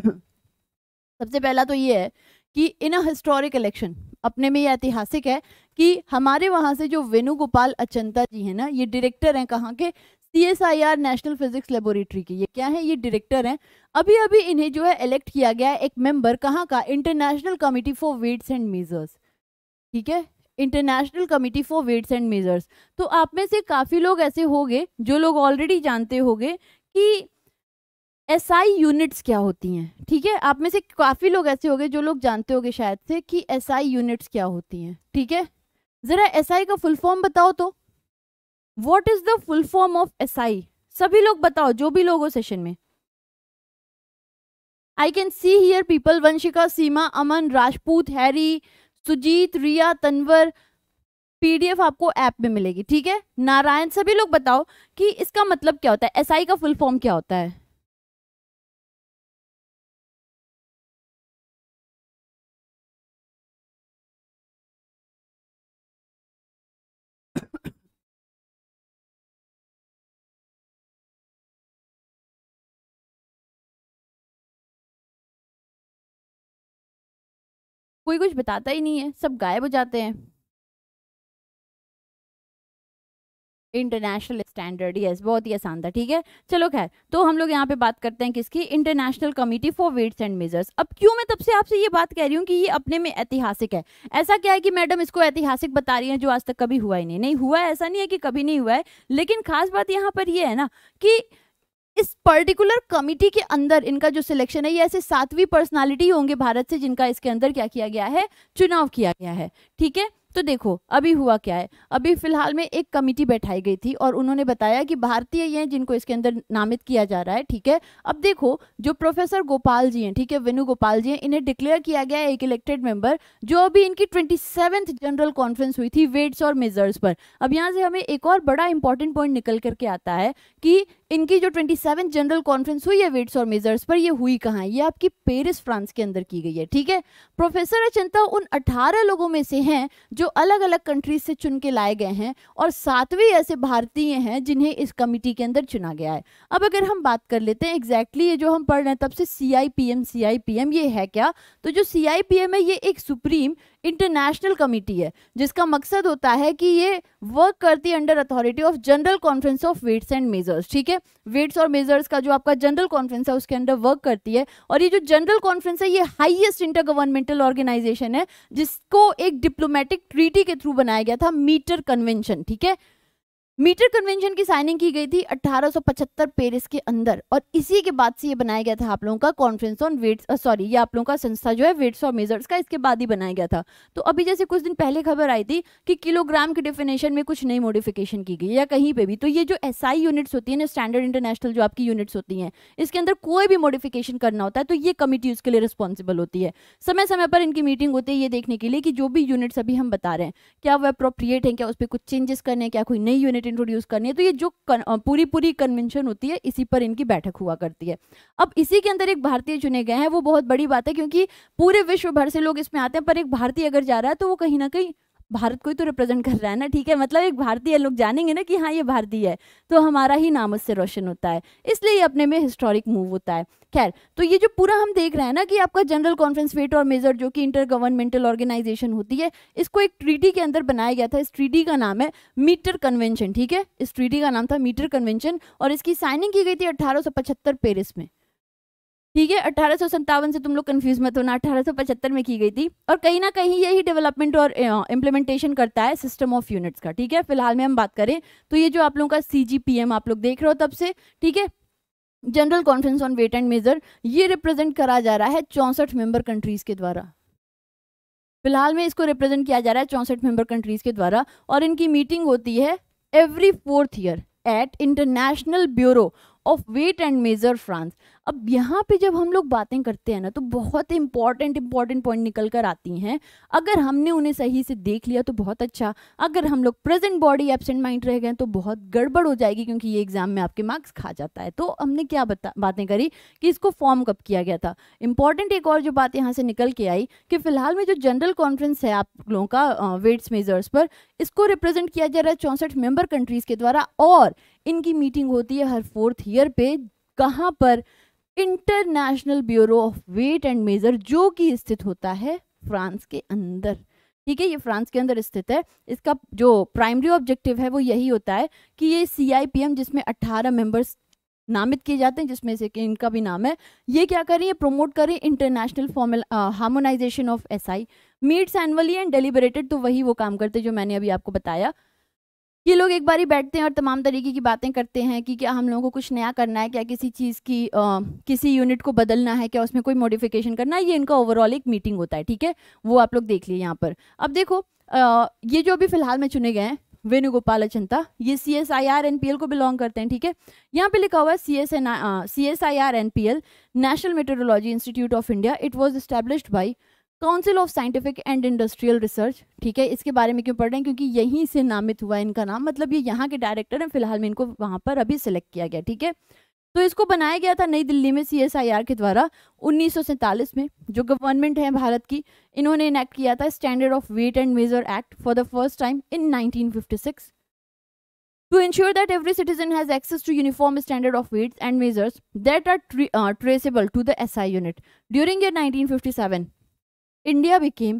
सबसे पहला तो ये है कि इन अ हिस्टोरिक इलेक्शन अपने में ये ऐतिहासिक है कि हमारे वहाँ से जो वेणुगोपाल अचंता जी हैं ना ये डायरेक्टर हैं कहाँ के C S I R national physics laboratory के ये क्या है ये डायरेक्टर हैं अभी अभी इन्हें जो है इलेक्ट किया गया है एक मेंबर कहाँ का international committee for weights and measures ठीक है international committee for weights and measures तो आप में से काफ़ी लोग ऐसे होंगे जो लोग ऑलरेडी जानते होंगे कि एस आई यूनिट्स क्या होती हैं ठीक है आप में से काफ़ी लोग ऐसे होंगे जो लोग जानते होंगे शायद से कि एस आई यूनिट्स क्या होती हैं ठीक है जरा एस SI का फुल फॉर्म बताओ तो what is the full form of S I सभी लोग बताओ जो भी लोग हो सेशन में I can see here people Vanshika Seema Aman Rajput Harry Sujeet Riya Tanwar PDF आपको ऐप में मिलेगी ठीक है नारायण सभी लोग बताओ कि इसका मतलब क्या होता है एसआई SI का फुल फॉर्म क्या होता है कोई कुछ बताता ही नहीं है सब गायब हो जाते हैं इंटरनेशनल स्टैंडर्ड यस बहुत ही आसान था ठीक है चलो खैर तो हम लोग यहाँ पे बात करते हैं किसकी international committee for weights and measures अब क्यों मैं तब से आपसे ये बात कह रही हूँ कि ये अपने में ऐतिहासिक है ऐसा क्या है कि मैडम इसको ऐतिहासिक बता रही हैं जो आज तक कभी हुआ ही नहीं नहीं हुआ ऐसा नहीं है कि कभी नहीं हुआ है लेकिन खास बात यहाँ पर यह है ना कि इस पर्टिकुलर कमिटी के अंदर इनका जो सिलेक्शन है ये ऐसे सातवीं पर्सनालिटी होंगे भारत से जिनका इसके अंदर क्या किया गया है चुनाव किया गया है ठीक है तो देखो अभी हुआ क्या है अभी फिलहाल में एक कमिटी बैठाई गई थी और उन्होंने बताया कि भारतीय ये हैं जिनको इसके अंदर नामित किया जा रहा है ठीक है अब देखो जो प्रोफेसर गोपाल जी हैं ठीक है वेनु गोपाल जी हैं इन्हें डिक्लेयर किया गया है एक इलेक्टेड मेंबर जो अभी इनकी ट्वेंटी जनरल कॉन्फ्रेंस हुई थी वेट्स और मेजर्स पर अब यहाँ से हमें एक और बड़ा इंपॉर्टेंट पॉइंट निकल करके आता है कि इनकी जो ट्वेंटी सेवन जनरल कॉन्फ्रेंस हुई है वेट्स और मेजर्स पर ये हुई कहाँ ये आपकी पेरिस फ्रांस के अंदर की गई है ठीक है प्रोफेसर अचंता उन अठारह लोगों में से हैं जो अलग अलग कंट्रीज से चुन के लाए गए हैं और सातवें ऐसे भारतीय हैं जिन्हें इस कमिटी के अंदर चुना गया है अब अगर हम बात कर लेते हैं एग्जैक्टली ये जो हम पढ़ रहे हैं तब से C I P M C I P M ये है क्या तो जो सी आई पी एम है ये एक सुप्रीम इंटरनेशनल कमेटी है जिसका मकसद होता है कि ये वर्क करती है under authority of general conference of weights and measures ठीक है वेट्स और मेजर्स का जो आपका जनरल कॉन्फ्रेंस है उसके अंडर वर्क करती है और ये जो जनरल कॉन्फ्रेंस है ये हाईएस्ट इंटर गवर्नमेंटल ऑर्गेनाइजेशन है जिसको एक डिप्लोमेटिक ट्रीटी के थ्रू बनाया गया था मीटर कन्वेंशन ठीक है मीटर कन्वेंशन की साइनिंग की गई थी 1875 पेरिस के अंदर और इसी के बाद से ये बनाया गया था आप लोगों का कॉन्फ्रेंस ऑन वेट्स सॉरी ये आप लोगों का संस्था जो है वेट्स और मेजर्स का इसके बाद ही बनाया गया था तो अभी जैसे कुछ दिन पहले खबर आई थी कि किलोग्राम के डेफिनेशन में कुछ नई मॉडिफिकेशन की गई या कहीं पर भी तो ये जो एस यूनिट्स होती है ना स्टैंडर्ड इंटरनेशनल जो आपकी यूनिट्स होती हैं इसके अंदर कोई भी मॉडिफिकेशन करना होता है तो ये कमिटी उसके लिए रिस्पॉन्सिबल होती है समय समय पर इनकी मीटिंग होती है ये देखने के लिए कि जो भी यूनिट्स अभी हम बता रहे हैं क्या वो अप्रोप्रिएट है क्या उस पर कुछ चेंजेस करने क्या कोई नई यूनिट रेट इंट्रोड्यूस करनी है तो ये जो कन, पूरी पूरी कन्वेंशन होती है इसी पर इनकी बैठक हुआ करती है अब इसी के अंदर एक भारतीय चुने गए हैं वो बहुत बड़ी बात है क्योंकि पूरे विश्व भर से लोग इसमें आते हैं पर एक भारतीय अगर जा रहा है तो वो कहीं ना कहीं भारत को ही तो रिप्रेजेंट कर रहा है ना ठीक है मतलब एक भारतीय लोग जानेंगे ना कि हाँ ये भारतीय है तो हमारा ही नाम उससे रोशन होता है इसलिए ये अपने में हिस्टोरिक मूव होता है खैर तो ये जो पूरा हम देख रहे हैं ना कि आपका जनरल कॉन्फ्रेंस वेट और मेजर जो कि इंटर गवर्नमेंटल ऑर्गेनाइजेशन होती है इसको एक ट्रीटी के अंदर बनाया गया था इस ट्रीटी का नाम है मीटर कन्वेंशन ठीक है इस ट्रीटी का नाम था मीटर कन्वेंशन और इसकी साइनिंग की गई थी अट्ठारह पेरिस में ठीक है अठारह से तुम लोग कंफ्यूज मत होना अठारह में की गई थी और कहीं ना कहीं यही डेवलपमेंट और इम्प्लीमेंटेशन करता है सिस्टम ऑफ यूनिट्स का ठीक है फिलहाल में हम बात करें तो ये जो आप लोगों का सी आप लोग देख रहे हो तब से ठीक है general conference on weight and measure ये रिप्रेजेंट करा जा रहा है चौंसठ मेंबर कंट्रीज के द्वारा फिलहाल में इसको रिप्रेजेंट किया जा रहा है चौंसठ मेंबर कंट्रीज के द्वारा और इनकी मीटिंग होती है every fourth year at international bureau of weight and measure France अब यहाँ पे जब हम लोग बातें करते हैं ना तो बहुत इंपॉर्टेंट इंपॉर्टेंट पॉइंट निकल कर आती हैं अगर हमने उन्हें सही से देख लिया तो बहुत अच्छा अगर हम लोग प्रेजेंट बॉडी एबसेंट माइंड रह गए तो बहुत गड़बड़ हो जाएगी क्योंकि ये एग्जाम में आपके मार्क्स खा जाता है तो हमने क्या बता बातें करी कि इसको फॉर्म कब किया गया था इंपॉर्टेंट एक और जो बात यहाँ से निकल के आई कि फिलहाल में जो जनरल कॉन्फ्रेंस है आप लोगों का वेट्स uh, मेजर्स पर इसको रिप्रेजेंट किया जा रहा है चौंसठ मेंबर कंट्रीज के द्वारा और इनकी मीटिंग होती है हर फोर्थ ईयर पे कहाँ पर international bureau of weight and measure जो कि स्थित होता है फ्रांस के अंदर ठीक है ये फ्रांस के अंदर स्थित है इसका जो प्राइमरी ऑब्जेक्टिव है वो यही होता है कि ये सी जिसमें अट्ठारह मेंबर्स नामित किए जाते हैं जिसमें से कि इनका भी नाम है ये क्या करें ये प्रोमोट करें international formal harmonisation of SI meets annually and deliberated तो वही वो काम करते जो मैंने अभी आपको बताया ये लोग एक बार ही बैठते हैं और तमाम तरीके की बातें करते हैं कि क्या हम लोगों को कुछ नया करना है क्या किसी चीज़ की आ, किसी यूनिट को बदलना है क्या उसमें कोई मॉडिफिकेशन करना है ये इनका ओवरऑल एक मीटिंग होता है ठीक है वो आप लोग देख लिए यहाँ पर अब देखो आ, ये जो अभी फिलहाल में चुने गए हैं वेणुगोपाल अचंता ये C S I R N P L को बिलोंग करते हैं ठीक है यहाँ पे लिखा हुआ है C S N C S I R N P L national metrology institute of India it was established by council of scientific and industrial research ठीक है इसके बारे में क्यों पढ़ रहे हैं क्योंकि यहीं से नामित हुआ है इनका नाम मतलब ये यहाँ के डायरेक्टर हैं फिलहाल में इनको वहाँ पर अभी सेलेक्ट किया गया ठीक है तो इसको बनाया गया था नई दिल्ली में सीएसआईआर के द्वारा उन्नीस में जो गवर्नमेंट है भारत की इन्होंने इनैक्ट किया था standard of weight and measure act for the first time in nineteen to ensure that every citizen has access to uniform standard of weights and measures that are tra uh, traceable to the SI unit. During year 1957, India became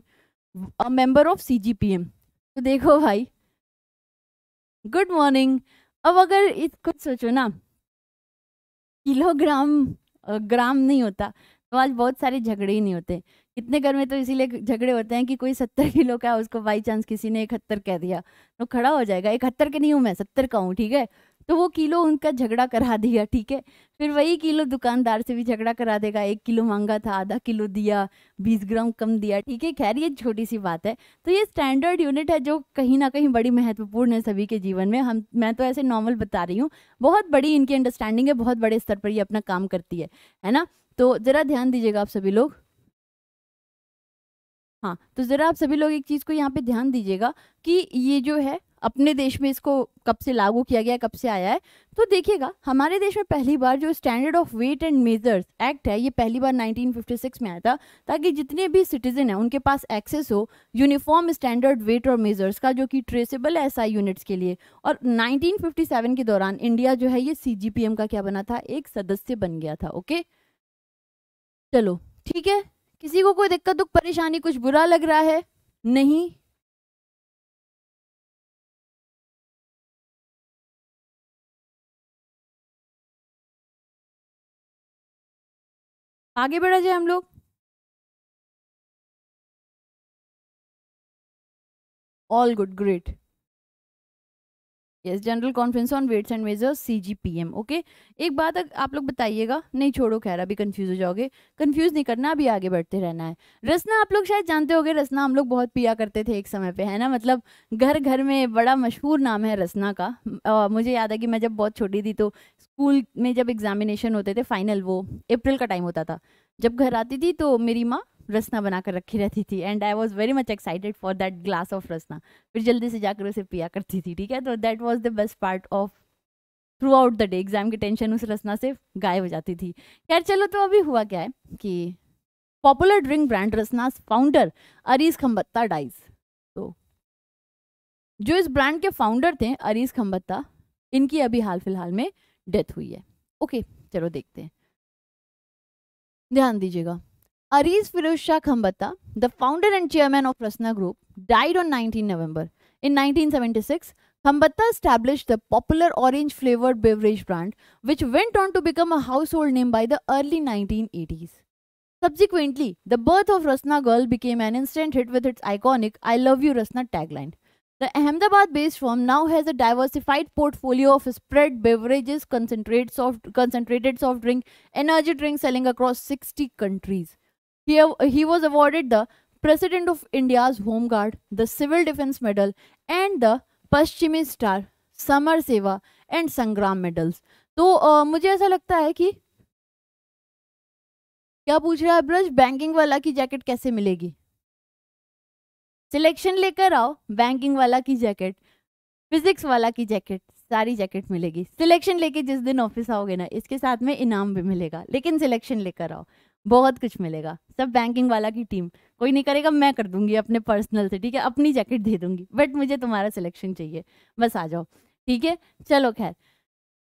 a member of CGPM तो देखो भाई good morning अब अगर इत कुछ सोचो ना kilogram gram नहीं होता तो आज बहुत सारे झगड़े ही नहीं होते कितने घर में तो इसीलिए झगड़े होते हैं कि कोई सत्तर किलो का है उसको बाई चांस किसी ने इकहत्तर कह दिया तो खड़ा हो जाएगा इकहत्तर के नहीं हूँ मैं सत्तर का हूँ ठीक है तो वो किलो उनका झगड़ा करा दिया ठीक है फिर वही किलो दुकानदार से भी झगड़ा करा देगा एक किलो मांगा था आधा किलो दिया बीस ग्राम कम दिया ठीक है खैर ये छोटी सी बात है तो ये स्टैंडर्ड यूनिट है जो कहीं ना कहीं बड़ी महत्वपूर्ण है सभी के जीवन में हम मैं तो ऐसे नॉर्मल बता रही हूँ बहुत बड़ी इनकी अंडरस्टैंडिंग है बहुत बड़े स्तर पर ये अपना काम करती है है ना तो ज़रा ध्यान दीजिएगा आप सभी लोग हाँ तो ज़रा आप सभी लोग एक चीज़ को यहाँ पे ध्यान दीजिएगा कि ये जो है अपने देश में इसको कब से लागू किया गया कब से आया है तो देखिएगा हमारे देश में पहली बार जो standard of weight and measures act है ये पहली बार 1956 में आया था ताकि जितने भी सिटीजन हैं उनके पास एक्सेस हो यूनिफॉर्म स्टैंडर्ड वेट और मेजर्स का जो कि ट्रेसेबल है एसआई यूनिट्स के लिए और 1957 के दौरान इंडिया जो है ये सीजीपीएम का क्या बना था एक सदस्य बन गया था ओके चलो ठीक है किसी को कोई दिक्कत दुख परेशानी कुछ बुरा लग रहा है नहीं आगे बढ़ा जाए हम लोग all good great yes general conference on weights and measures C G P M okay एक बात आप लोग बताइएगा नहीं छोड़ो खैर अभी कंफ्यूज हो जाओगे कंफ्यूज नहीं करना अभी आगे बढ़ते रहना है रसना आप लोग शायद जानते गए रसना हम लोग बहुत पिया करते थे एक समय पे है ना मतलब घर घर में बड़ा मशहूर नाम है रसना का आ, मुझे याद है कि मैं जब बहुत छोटी थी तो स्कूल में जब एग्जामिनेशन होते थे फाइनल वो अप्रैल का टाइम होता था जब घर आती थी तो मेरी माँ रसना बनाकर रखी रहती थी and I was very much excited for that glass of Rasna फिर जल्दी से जाकर उसे पिया करती थी ठीक है तो that was the best part of throughout the day exam की टेंशन उस रसना से गायब हो जाती थी खैर चलो तो अभी हुआ क्या है कि popular drink brand Rasna founder Areez Khambatta dies तो जो इस ब्रांड के फाउंडर थे अरीज खम्बत्ता इनकी अभी हाल फिलहाल में डेथ हुई है ओके चलो देखते हैं ध्यान दीजिएगा Ariz Virusha Shah the founder and chairman of Rasna Group, died on 19 November. In 1976, Khambata established the popular orange flavored beverage brand, which went on to become a household name by the early 1980s. Subsequently, the birth of Rasna Girl became an instant hit with its iconic I Love You Rasna tagline. The Ahmedabad based firm now has a diversified portfolio of spread beverages, concentrate soft, concentrated soft drink, energy drinks selling across 60 countries. He, he was awarded the President of India's Home Guard, the Civil Defense Medal, and the Paschimi Star, Samar Seva, and Sangram medals तो आ, मुझे ऐसा लगता है कि क्या पूछ रहा है ब्रज बैंकिंग वाला की जैकेट कैसे मिलेगी सिलेक्शन लेकर आओ बैंकिंग वाला की जैकेट फिजिक्स वाला की जैकेट सारी जैकेट मिलेगी सिलेक्शन लेके जिस दिन ऑफिस आओगे ना इसके साथ में इनाम भी मिलेगा लेकिन सिलेक्शन लेकर आओ बहुत कुछ मिलेगा सब बैंकिंग वाला की टीम कोई नहीं करेगा मैं कर दूंगी अपने पर्सनल से ठीक है अपनी जैकेट दे दूंगी बट मुझे तुम्हारा सिलेक्शन चाहिए बस आ जाओ ठीक है चलो खैर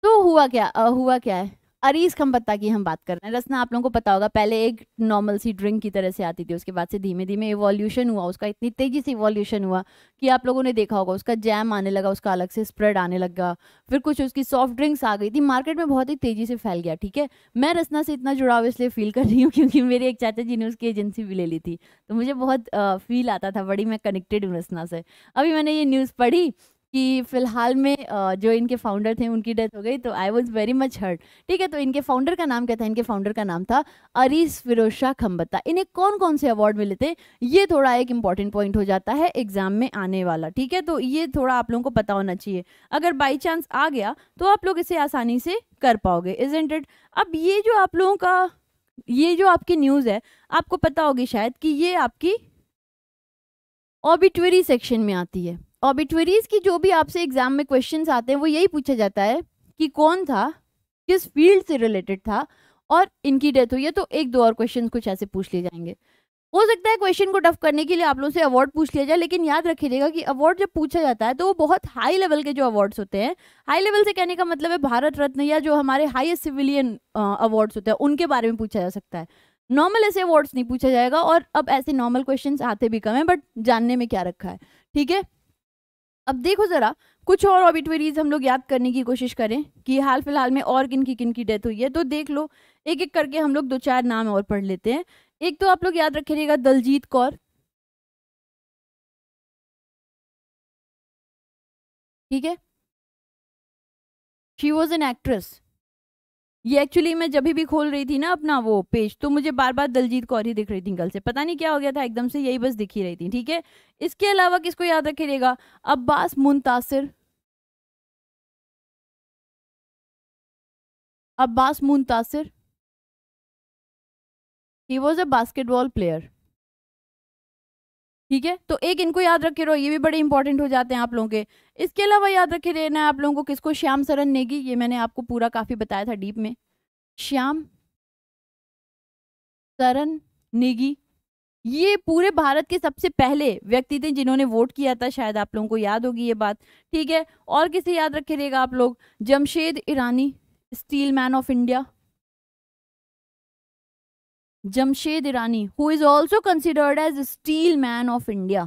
तो हुआ क्या आ, हुआ क्या है अरीस खम्पत्ता मतलब की हम बात कर रहे हैं रसना आप लोगों को पता होगा पहले एक नॉर्मल सी ड्रिंक की तरह से आती थी उसके बाद से धीमे धीमे इवोल्यूशन हुआ उसका इतनी तेज़ी से इवोल्यूशन हुआ कि आप लोगों ने देखा होगा उसका जैम आने लगा उसका अलग से स्प्रेड आने लगा फिर कुछ उसकी सॉफ्ट ड्रिंक्स आ गई थी मार्केट में बहुत ही तेज़ी से फैल गया ठीक है मैं रसना से इतना जुड़ाव इसलिए फील कर रही हूँ क्योंकि मेरे एक चाचा जी ने उसकी एजेंसी भी ले ली थी तो मुझे बहुत फील आता था बड़ी मैं कनेक्टेड हूँ रसना से अभी मैंने ये न्यूज़ पढ़ी कि फिलहाल में जो इनके फाउंडर थे उनकी डेथ हो गई तो I was very much hurt ठीक है तो इनके फाउंडर का नाम क्या था इनके फाउंडर का नाम था अरीस फिरोज शाह खम्बत्ता इन्हें कौन कौन से अवार्ड मिले थे ये थोड़ा एक इंपॉर्टेंट पॉइंट हो जाता है एग्जाम में आने वाला ठीक है तो ये थोड़ा आप लोगों को पता होना चाहिए अगर बाई चांस आ गया तो आप लोग इसे आसानी से कर पाओगे इज इट अब ये जो आप लोगों का ये जो आपकी न्यूज़ है आपको पता होगी शायद कि ये आपकी ऑबिटरी सेक्शन में आती है ऑबिटवरीज की जो भी आपसे एग्जाम में क्वेश्चन आते हैं वो यही पूछा जाता है कि कौन था किस फील्ड से रिलेटेड था और इनकी डेथ हुई है तो एक दो और क्वेश्चन कुछ ऐसे पूछ लिए जाएंगे हो सकता है क्वेश्चन को टफ करने के लिए आप लोगों से अवार्ड पूछ लिया जाए लेकिन याद रखिएगा कि अवार्ड जब पूछा जाता है तो वो बहुत हाई लेवल के जो अवार्ड्स होते हैं हाई लेवल से कहने का मतलब है भारत रत्न या जो हमारे हाईएस्ट सिविलियन अवार्ड्स होते हैं उनके बारे में पूछा जा सकता है नॉर्मल ऐसे अवार्ड्स नहीं पूछा जाएगा और अब ऐसे नॉर्मल क्वेश्चन आते भी कम है बट जानने में क्या रखा है ठीक है अब देखो ज़रा कुछ और ऑबिटवेरीज हम लोग याद करने की कोशिश करें कि हाल फिलहाल में और किन की किन की डेथ हुई है तो देख लो एक एक करके हम लोग दो चार नाम और पढ़ लेते हैं एक तो आप लोग याद रखेगा दलजीत कौर ठीक है शी वॉज एन एक्ट्रेस ये एक्चुअली मैं जब भी खोल रही थी ना अपना वो पेज तो मुझे बार बार दलजीत कौर ही दिख रही थी कल से पता नहीं क्या हो गया था एकदम से यही बस दिख ही रही थी ठीक है इसके अलावा किसको याद रखिएगा Abbas Muntasir Abbas Muntasir he was a basketball player ठीक है तो एक इनको याद रखे रहो ये भी बड़े इंपॉर्टेंट हो जाते हैं आप लोगों के इसके अलावा याद रखे रहना है आप लोगों को किसको श्याम सरन नेगी ये मैंने आपको पूरा काफ़ी बताया था डीप में श्याम सरन नेगी ये पूरे भारत के सबसे पहले व्यक्ति थे जिन्होंने वोट किया था शायद आप लोगों को याद होगी ये बात ठीक है और किसे याद रखे रहेगा आप लोग Jamshed Irani steel man of India Jamshed Irani who is also considered as steel man of India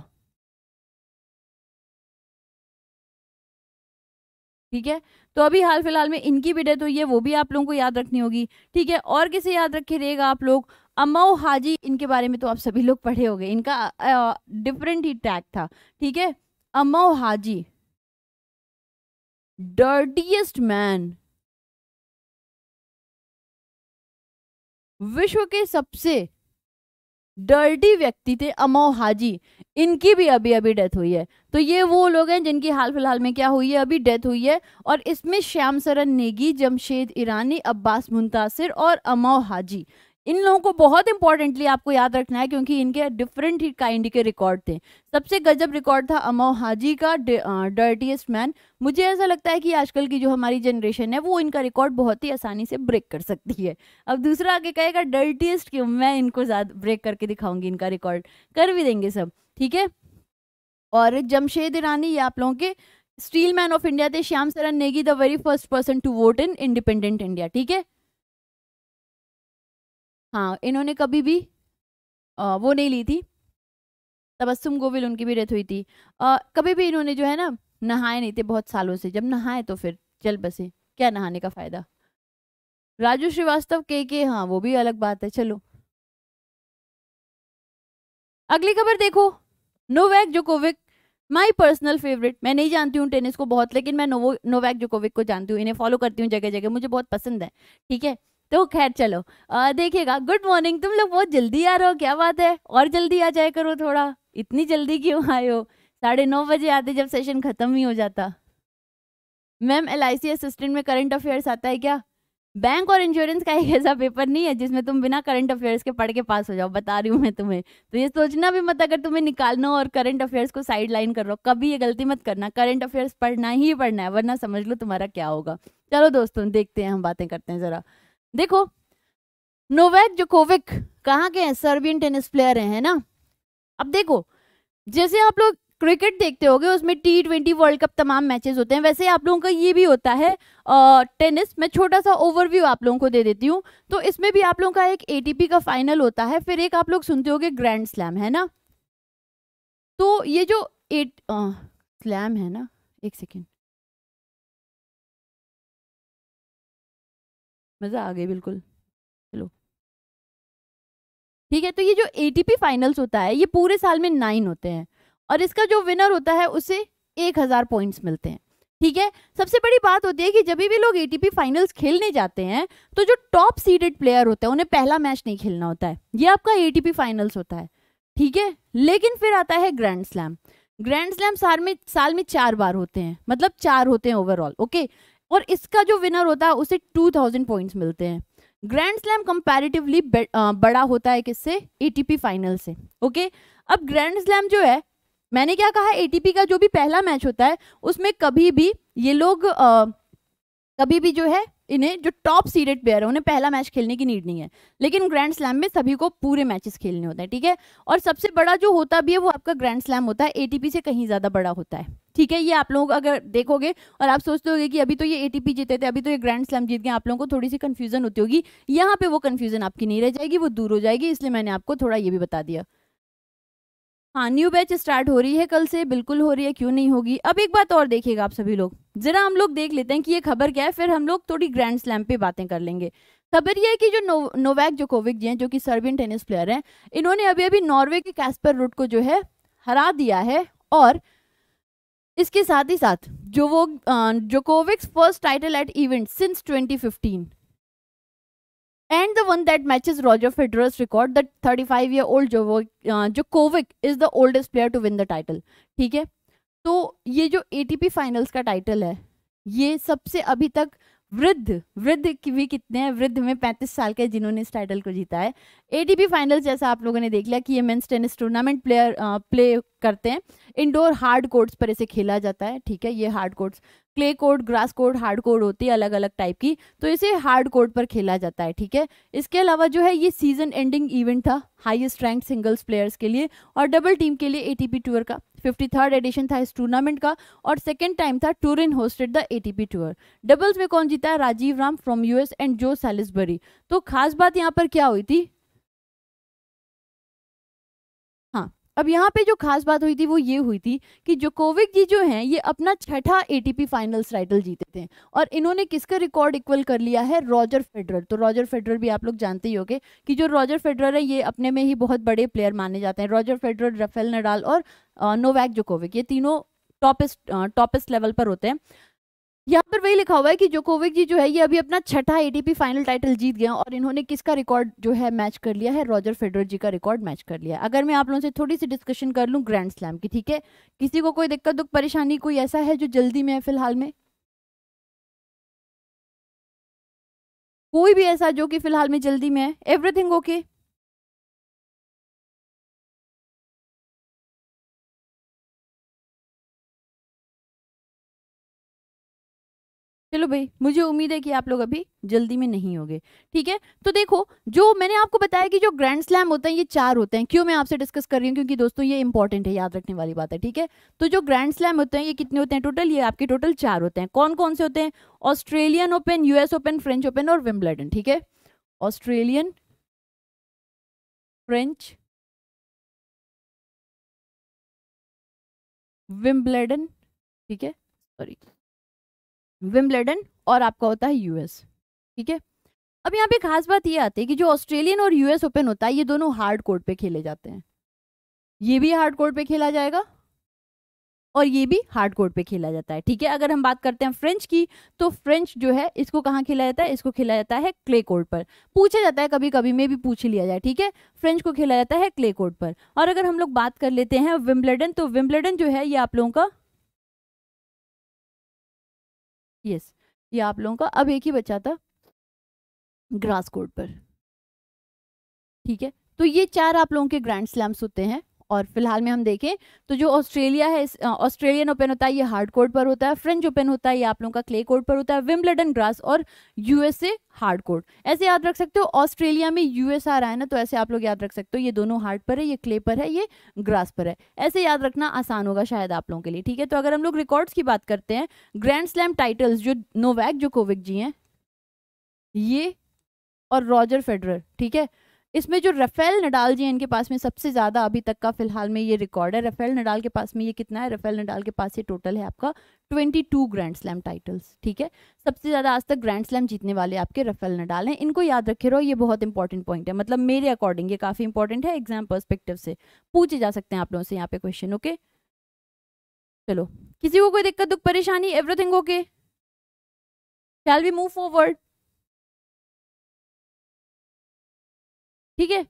ठीक है तो अभी हाल फिलहाल में इनकी भी डेथ हुई है तो वो भी आप लोगों को याद रखनी होगी ठीक है और किसे याद रखे रहेगा आप लोग अमाओ हाजी इनके बारे में तो आप सभी लोग पढ़े होंगे इनका डिफरेंट ही टैग था ठीक है अमाओ हाजी डर्टीएस्ट मैन विश्व के सबसे डर्टी व्यक्ति थे अमो हाजी इनकी भी अभी अभी डेथ हुई है तो ये वो लोग हैं जिनकी हाल फिलहाल में क्या हुई है अभी डेथ हुई है और इसमें श्याम सरन नेगी जमशेद ईरानी अब्बास मुंतासिर और अमो हाजी इन लोगों को बहुत इंपॉर्टेंटली आपको याद रखना है क्योंकि इनके डिफरेंट ही काइंड के रिकॉर्ड थे सबसे गजब रिकॉर्ड था अमो हाजी का डर्टीएस्ट मैन मुझे ऐसा लगता है कि आजकल की जो हमारी जनरेशन है वो इनका रिकॉर्ड बहुत ही आसानी से ब्रेक कर सकती है अब दूसरा आगे कहेगा डर्टीएस्ट क्यों मैं इनको ज़्यादा ब्रेक करके दिखाऊंगी इनका रिकॉर्ड कर भी देंगे सब ठीक है और जमशेद ईरानी ये आप लोगों के स्टील मैन ऑफ इंडिया थे Shyam Saran Negi the very first person to vote in independent India ठीक है हाँ इन्होंने कभी भी आ, वो नहीं ली थी तबस्सुम गोविल उनकी भी रेत हुई थी आ, कभी भी इन्होंने जो है ना नहाए नहीं थे बहुत सालों से जब नहाए तो फिर चल बसे क्या नहाने का फ़ायदा राजू श्रीवास्तव के के हाँ वो भी अलग बात है चलो अगली खबर देखो Novak Djokovic my personal favourite मैं नहीं जानती हूँ टेनिस को बहुत लेकिन मैं नोवो नोवैक जोकोविक को जानती हूँ इन्हें फॉलो करती हूँ जगह जगह मुझे बहुत पसंद है ठीक है तो खैर चलो देखिएगा गुड मॉर्निंग तुम लोग बहुत जल्दी आ रहे हो क्या बात है और जल्दी आ जाए करो थोड़ा इतनी जल्दी क्यों आए हो साढ़े नौ बजे आते जब सेशन खत्म ही हो जाता मैम एल असिस्टेंट में करंट अफेयर्स आता है क्या बैंक और इंश्योरेंस का एक ऐसा पेपर नहीं है जिसमें तुम बिना करंट अफेयर्स के पढ़ के पास हो जाओ बता रही हूँ मैं तुम्हें तो ये सोचना भी मत अगर तुम्हें निकालना और करंट अफेयर्स को साइड लाइन कर रहा कभी ये गलती मत करना करंट अफेयर्स पढ़ना ही पढ़ना है वरना समझ लो तुम्हारा क्या होगा चलो दोस्तों देखते हैं हम बातें करते हैं ज़रा देखो नोवेक जोकोविक कहाँ के हैं सर्बियन टेनिस प्लेयर हैं ना अब देखो जैसे आप लोग क्रिकेट देखते होगे उसमें टी ट्वेंटी वर्ल्ड कप तमाम मैचेस होते हैं वैसे आप लोगों का ये भी होता है टेनिस मैं छोटा सा ओवरव्यू आप लोगों को दे देती हूँ तो इसमें भी आप लोगों का एक एटीपी का फाइनल होता है फिर एक आप लोग सुनते होगे ग्रैंड स्लैम है ना तो ये जो एट स्लैम है ना एक सेकेंड मज़ा आ गई बिल्कुल चलो ठीक है तो ये जो ए फाइनल्स होता है ये पूरे साल में नाइन होते हैं और इसका जो विनर होता है उसे एक हज़ार पॉइंट्स मिलते हैं ठीक है सबसे बड़ी बात होती है कि जब भी लोग ए फाइनल्स खेलने जाते हैं तो जो टॉप सीडेड प्लेयर होते हैं उन्हें पहला मैच नहीं खेलना होता है ये आपका ए फाइनल्स होता है ठीक है लेकिन फिर आता है ग्रैंड स्लैम ग्रैंड स्लैम साल में साल में चार बार होते हैं मतलब चार होते हैं ओवरऑल ओके okay? और इसका जो विनर होता है उसे टू थाउजेंड पॉइंट्स मिलते हैं ग्रैंड स्लैम कंपैरेटिवली बड़ा होता है किससे एटीपी फाइनल से ओके अब ग्रैंड स्लैम जो है मैंने क्या कहा एटीपी का जो भी पहला मैच होता है उसमें कभी भी ये लोग आ, कभी भी जो है इन्हें जो टॉप सीडेड प्लेयर है उन्हें पहला मैच खेलने की नीड नहीं है लेकिन ग्रैंड स्लैम में सभी को पूरे मैचेस खेलने होते हैं ठीक है और सबसे बड़ा जो होता भी है वो आपका ग्रैंड स्लैम होता है एटीपी से कहीं ज़्यादा बड़ा होता है ठीक है ये आप लोग अगर देखोगे और आप सोचते होगे कि अभी तो ये ए जीते थे अभी तो ये ग्रैंड स्लैम जीत गए आप लोगों को थोड़ी सी कन्फ्यूजन होती होगी यहाँ पे वो कन्फ्यूजन आपकी नहीं रह जाएगी वो दूर हो जाएगी इसलिए मैंने आपको थोड़ा ये भी बता दिया हाँ न्यू बैच स्टार्ट हो रही है कल से बिल्कुल हो रही है क्यों नहीं होगी अब एक बात और देखिएगा आप सभी लोग जरा हम लोग देख लेते हैं कि ये खबर क्या है फिर हम लोग थोड़ी ग्रैंड स्लैम पे बातें कर लेंगे खबर यह है कि जो नो, नोवैक कोविक जी हैं जो कि सर्बियन टेनिस प्लेयर हैं इन्होंने अभी अभी नॉर्वे के कैस्पर रूट को जो है हरा दिया है और इसके साथ ही साथ जो वो Djokovic's first title at event since 2015 and the one that matches Roger Federer's record that 35 year old Djokovic uh, is the oldest player to win the title ठीक है तो ये जो ATP फाइनल्स का टाइटल है ये सबसे अभी तक वृद्ध वृद्ध की भी कितने हैं वृद्ध में 35 साल के जिन्होंने इस टाइटल को जीता है एटीपी फाइनल्स जैसा आप लोगों ने देख लिया कि ये men's tennis tournament player play करते हैं इंडोर हार्ड कोर्ट्स पर इसे खेला जाता है ठीक है ये hard courts clay court grass court hard court होती है अलग अलग टाइप की तो इसे हार्ड कोर्ट पर खेला जाता है ठीक है इसके अलावा जो है ये सीजन एंडिंग इवेंट था हाईएस्ट रैंक सिंगल्स प्लेयर्स के लिए और डबल टीम के लिए एटीपी टूर का फिफ्टी थर्ड एडिशन था इस टूर्नामेंट का और सेकेंड टाइम था tour in hosted the ATP tour doubles में कौन जीता है Rajeev Ram from US and Joe Salisbury तो खास बात यहाँ पर क्या हुई थी अब यहाँ पे जो खास बात हुई थी वो ये हुई थी कि जोकोविक जी जो हैं ये अपना छठा एटीपी फाइनल्स टाइटल जीते थे और इन्होंने किसका रिकॉर्ड इक्वल कर लिया है रॉजर फेडरर तो रॉजर फेडरर भी आप लोग जानते ही होंगे कि जो रॉजर फेडरर है ये अपने में ही बहुत बड़े प्लेयर माने जाते हैं रॉजर फेडरर रफेल नडाल और नोवैक जोकोविक ये तीनों टॉपेस्ट टॉपेस्ट लेवल पर होते हैं यहाँ पर वही लिखा हुआ है कि जोकोविक जी जो है ये अभी अपना छठा एटीपी फाइनल टाइटल जीत गए और इन्होंने किसका रिकॉर्ड जो है मैच कर लिया है रॉजर फेडर जी का रिकॉर्ड मैच कर लिया है अगर मैं आप लोगों से थोड़ी सी डिस्कशन कर लूँ ग्रैंड स्लैम की ठीक है किसी को कोई दिक्कत दुख परेशानी कोई ऐसा है जो जल्दी में है फिलहाल में कोई भी ऐसा जो कि फिलहाल में जल्दी में है एवरीथिंग ओके okay? चलो भाई मुझे उम्मीद है कि आप लोग अभी जल्दी में नहीं होगे ठीक है तो देखो जो मैंने आपको बताया कि जो ग्रैंड स्लैम होते हैं ये चार होते हैं क्यों मैं आपसे डिस्कस कर रही हूँ क्योंकि दोस्तों ये इंपॉर्टेंट है याद रखने वाली बात है ठीक है तो जो ग्रैंड स्लैम होते हैं ये कितने होते हैं टोटल ये आपके टोटल चार होते हैं कौन कौन से होते हैं Australian Open US Open French Open और विम्बलडन ठीक है ऑस्ट्रेलियन फ्रेंच विम्बलडन ठीक है सॉरी विम्बलेडन और आपका होता है यूएस ठीक है अब यहाँ पे खास बात ये आती है कि जो ऑस्ट्रेलियन और यूएस ओपन होता है ये दोनों हार्ड कोर्ट पे खेले जाते हैं ये भी हार्ड कोर्ट पे खेला जाएगा और ये भी हार्ड कोर्ट पे खेला जाता है ठीक है अगर हम बात करते हैं फ्रेंच की तो फ्रेंच जो है इसको कहाँ खेला जाता है इसको खेला जाता है क्ले कोर्ट पर पूछा जाता है कभी कभी में भी पूछ लिया जाए ठीक है फ्रेंच को खेला जाता है क्ले कोर्ट पर और अगर हम लोग बात कर लेते हैं विम्बलेडन तो विम्बलेडन जो है ये आप लोगों का यस ये आप लोगों का अब एक ही बचा था ग्रास कोर्ट पर ठीक है तो ये चार आप लोगों के ग्रैंड स्लैम्स होते हैं और फिलहाल में हम देखें तो जो ऑस्ट्रेलिया है ऑस्ट्रेलियन ओपन होता है ये हार्ड कोर्ट पर होता है फ्रेंच ओपन होता है ये आप लोगों का क्ले कोर्ट पर होता है विम्बलडन ग्रास और यूएसए हार्ड कोर्ट ऐसे याद रख सकते हो ऑस्ट्रेलिया में यूएस आ रहा है ना तो ऐसे आप लोग याद रख सकते हो ये दोनों हार्ड पर है ये क्ले पर है ये ग्रास पर है ऐसे याद रखना आसान होगा शायद आप लोगों के लिए ठीक है तो अगर हम लोग रिकॉर्ड्स की बात करते हैं ग्रैंड स्लैम टाइटल्स जो नोवैक जो जी हैं ये और रॉजर फेडरर ठीक है इसमें जो रफेल नडाल जी इनके पास में सबसे ज़्यादा अभी तक का फिलहाल में ये रिकॉर्ड है रफेल नडाल के पास में ये कितना है रफेल नडाल के पास ये टोटल है आपका 22 ग्रैंड स्लैम टाइटल्स ठीक है सबसे ज़्यादा आज तक ग्रैंड स्लैम जीतने वाले आपके रफेल नडाल हैं इनको याद रखे रहो ये बहुत इंपॉर्टेंट पॉइंट है मतलब मेरे अकॉर्डिंग ये काफ़ी इंपॉर्टेंट है एग्जाम परस्पेक्टिव से पूछे जा सकते हैं आप लोगों से यहाँ पे क्वेश्चन ओके चलो किसी को कोई दिक्कत दुख परेशानी everything okay shall we move forward ठीक है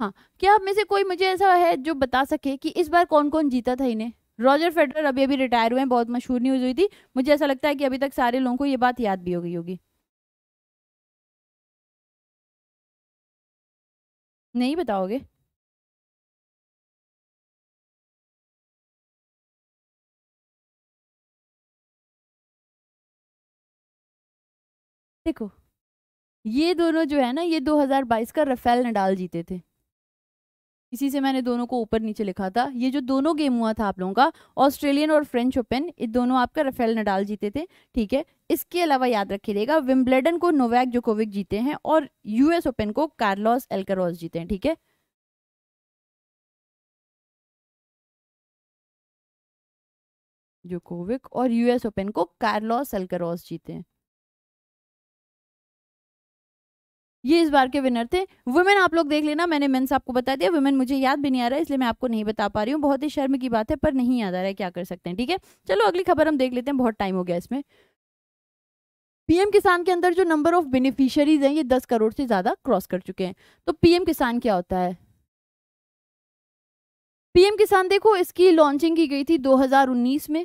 हाँ क्या आप में से कोई मुझे ऐसा है जो बता सके कि इस बार कौन कौन जीता था इन्हें रॉजर फेडरर अभी अभी रिटायर हुए हैं बहुत मशहूर न्यूज़ हुई थी मुझे ऐसा लगता है कि अभी तक सारे लोगों को ये बात याद भी हो गई होगी नहीं बताओगे देखो ये दोनों जो है ना ये 2022 का रफेल नडाल जीते थे इसी से मैंने दोनों को ऊपर नीचे लिखा था ये जो दोनों गेम हुआ था आप लोगों का ऑस्ट्रेलियन और फ्रेंच ओपन ये दोनों आपका रफेल नडाल जीते थे ठीक है इसके अलावा याद रखिएगा विम्बलेडन को नोवैक जोकोविक जीते हैं और यूएस ओपन को कार्लोस एल्करॉस जीते हैं ठीक है जोकोविक और यूएस ओपन को कार्लोस एल्करॉस जीते हैं ये इस बार के विनर थे वुमेन आप लोग देख लेना मैंने मेन्स आपको बता दिया वुमेन मुझे याद भी नहीं आ रहा है इसलिए मैं आपको नहीं बता पा रही हूँ बहुत ही शर्म की बात है पर नहीं याद आ रहा है क्या कर सकते हैं ठीक है चलो अगली खबर हम देख लेते हैं बहुत टाइम हो गया इसमें पीएम किसान के अंदर जो नंबर ऑफ बेनिफिशरीज हैं ये दस करोड़ से ज़्यादा क्रॉस कर चुके हैं तो पीएम किसान क्या होता है पीएम किसान देखो इसकी लॉन्चिंग की गई थी 2019 में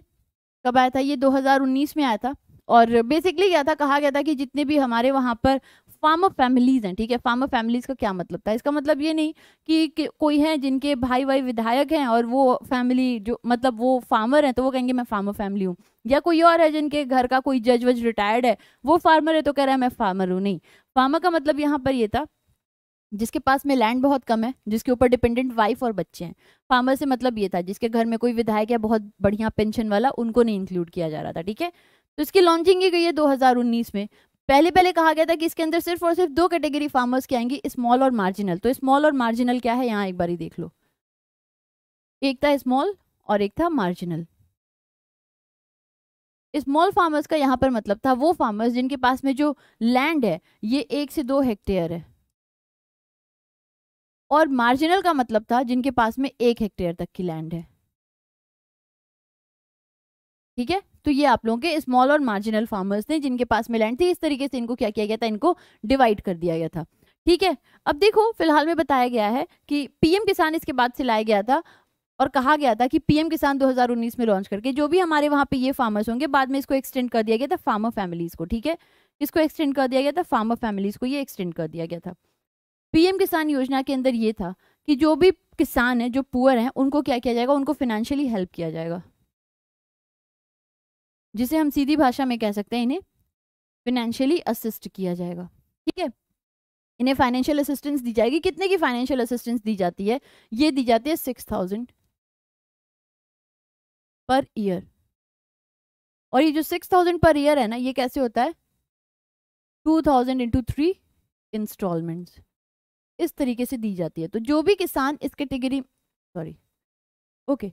कब आया था ये 2019 में आया था और बेसिकली क्या था कहा गया था कि जितने भी हमारे वहां पर फार्मर फैमिलीज हैं ठीक है फार्मर फैमिलीज का क्या मतलब था इसका मतलब ये नहीं कि, कि कोई है जिनके भाई भाई विधायक हैं और वो फैमिली जो मतलब वो फार्मर हैं तो वो कहेंगे मैं फार्मर फैमिली हूँ या कोई और है जिनके घर का कोई जज वज रिटायर्ड है वो फार्मर है तो कह रहा है मैं फार्मर हूँ नहीं फार्मर का मतलब यहाँ पर ये था जिसके पास में लैंड बहुत कम है जिसके ऊपर डिपेंडेंट वाइफ और बच्चे हैं फार्मर से मतलब ये था जिसके घर में कोई विधायक है बहुत बढ़िया पेंशन वाला उनको नहीं इंक्लूड किया जा रहा था ठीक है तो इसकी लॉन्चिंग की गई है 2019 में पहले पहले कहा गया था कि इसके अंदर सिर्फ और सिर्फ दो कैटेगरी फार्मर्स की आएंगी स्मॉल और मार्जिनल तो स्मॉल और मार्जिनल क्या है यहाँ एक बार ही देख लो एक था स्मॉल और एक था मार्जिनल स्मॉल फार्मर्स का यहाँ पर मतलब था वो फार्मर्स जिनके पास में जो लैंड है ये एक से दो हेक्टेयर है और मार्जिनल का मतलब था जिनके पास में एक हेक्टेयर तक की लैंड है ठीक है तो ये आप लोगों के स्मॉल और मार्जिनल फार्मर्स थे जिनके पास में लैंड थी इस तरीके से इनको क्या किया गया था इनको डिवाइड कर दिया गया था ठीक है अब देखो फिलहाल में बताया गया है कि पीएम किसान इसके बाद से लाया गया था और कहा गया था कि पीएम किसान 2019 में लॉन्च करके जो भी हमारे वहाँ पे ये फार्मर्स होंगे बाद में इसको एक्सटेंड कर दिया गया था फार्मर फैमिलीज को ठीक है इसको एक्सटेंड कर दिया गया था फार्मर फैमिलीज को ये एक्सटेंड कर दिया गया था पीएम किसान योजना के अंदर ये था कि जो भी किसान है जो पुअर हैं उनको क्या किया जाएगा उनको फाइनेंशियली हेल्प किया जाएगा जिसे हम सीधी भाषा में कह सकते हैं इन्हें फिनेंशियली असिस्ट किया जाएगा ठीक है इन्हें फाइनेंशियल असिस्टेंस दी जाएगी कितने की फाइनेंशियल असिस्टेंस दी जाती है ये दी जाती है सिक्स थाउजेंड पर ईयर और ये जो सिक्स थाउजेंड पर ईयर है ना ये कैसे होता है two thousand into three instalments इस तरीके से दी जाती है तो जो भी किसान इस कैटेगरी सॉरी ओके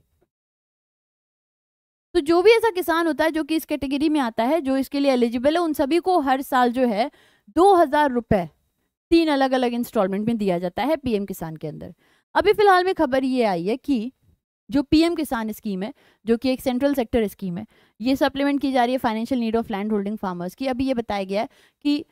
तो जो भी ऐसा किसान होता है जो कि इस कैटेगरी में आता है जो इसके लिए एलिजिबल है उन सभी को हर साल जो है दो हज़ार रुपये तीन अलग अलग इंस्टॉलमेंट में दिया जाता है पीएम किसान के अंदर अभी फिलहाल में खबर ये आई है कि जो पीएम किसान स्कीम है जो कि एक सेंट्रल सेक्टर स्कीम है ये सप्लीमेंट की जा रही है financial need of land holding farmers की अभी ये बताया गया है कि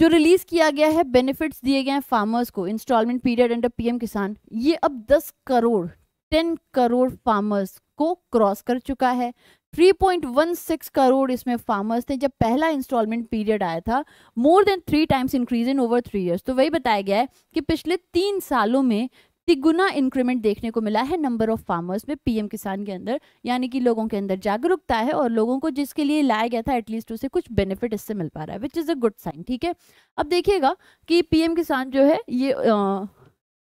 जो रिलीज़ किया गया है बेनिफिट्स दिए गए हैं फार्मर्स को इंस्टॉलमेंट पीरियड अंडर पीएम किसान ये अब 10 करोड़ 10 करोड़ फार्मर्स को क्रॉस कर चुका है 3.16 करोड़ इसमें फार्मर्स थे जब पहला इंस्टॉलमेंट पीरियड आया था more than three times increase in over three years तो वही बताया गया है कि पिछले तीन सालों में तिगुना इंक्रीमेंट देखने को मिला है नंबर ऑफ फार्मर्स में पीएम किसान के अंदर यानी कि लोगों के अंदर जागरूकता है और लोगों को जिसके लिए लाया गया था एटलीस्ट उसे कुछ बेनिफिट इससे मिल पा रहा है which is a good sign ठीक है अब देखिएगा कि पीएम किसान जो है ये आ,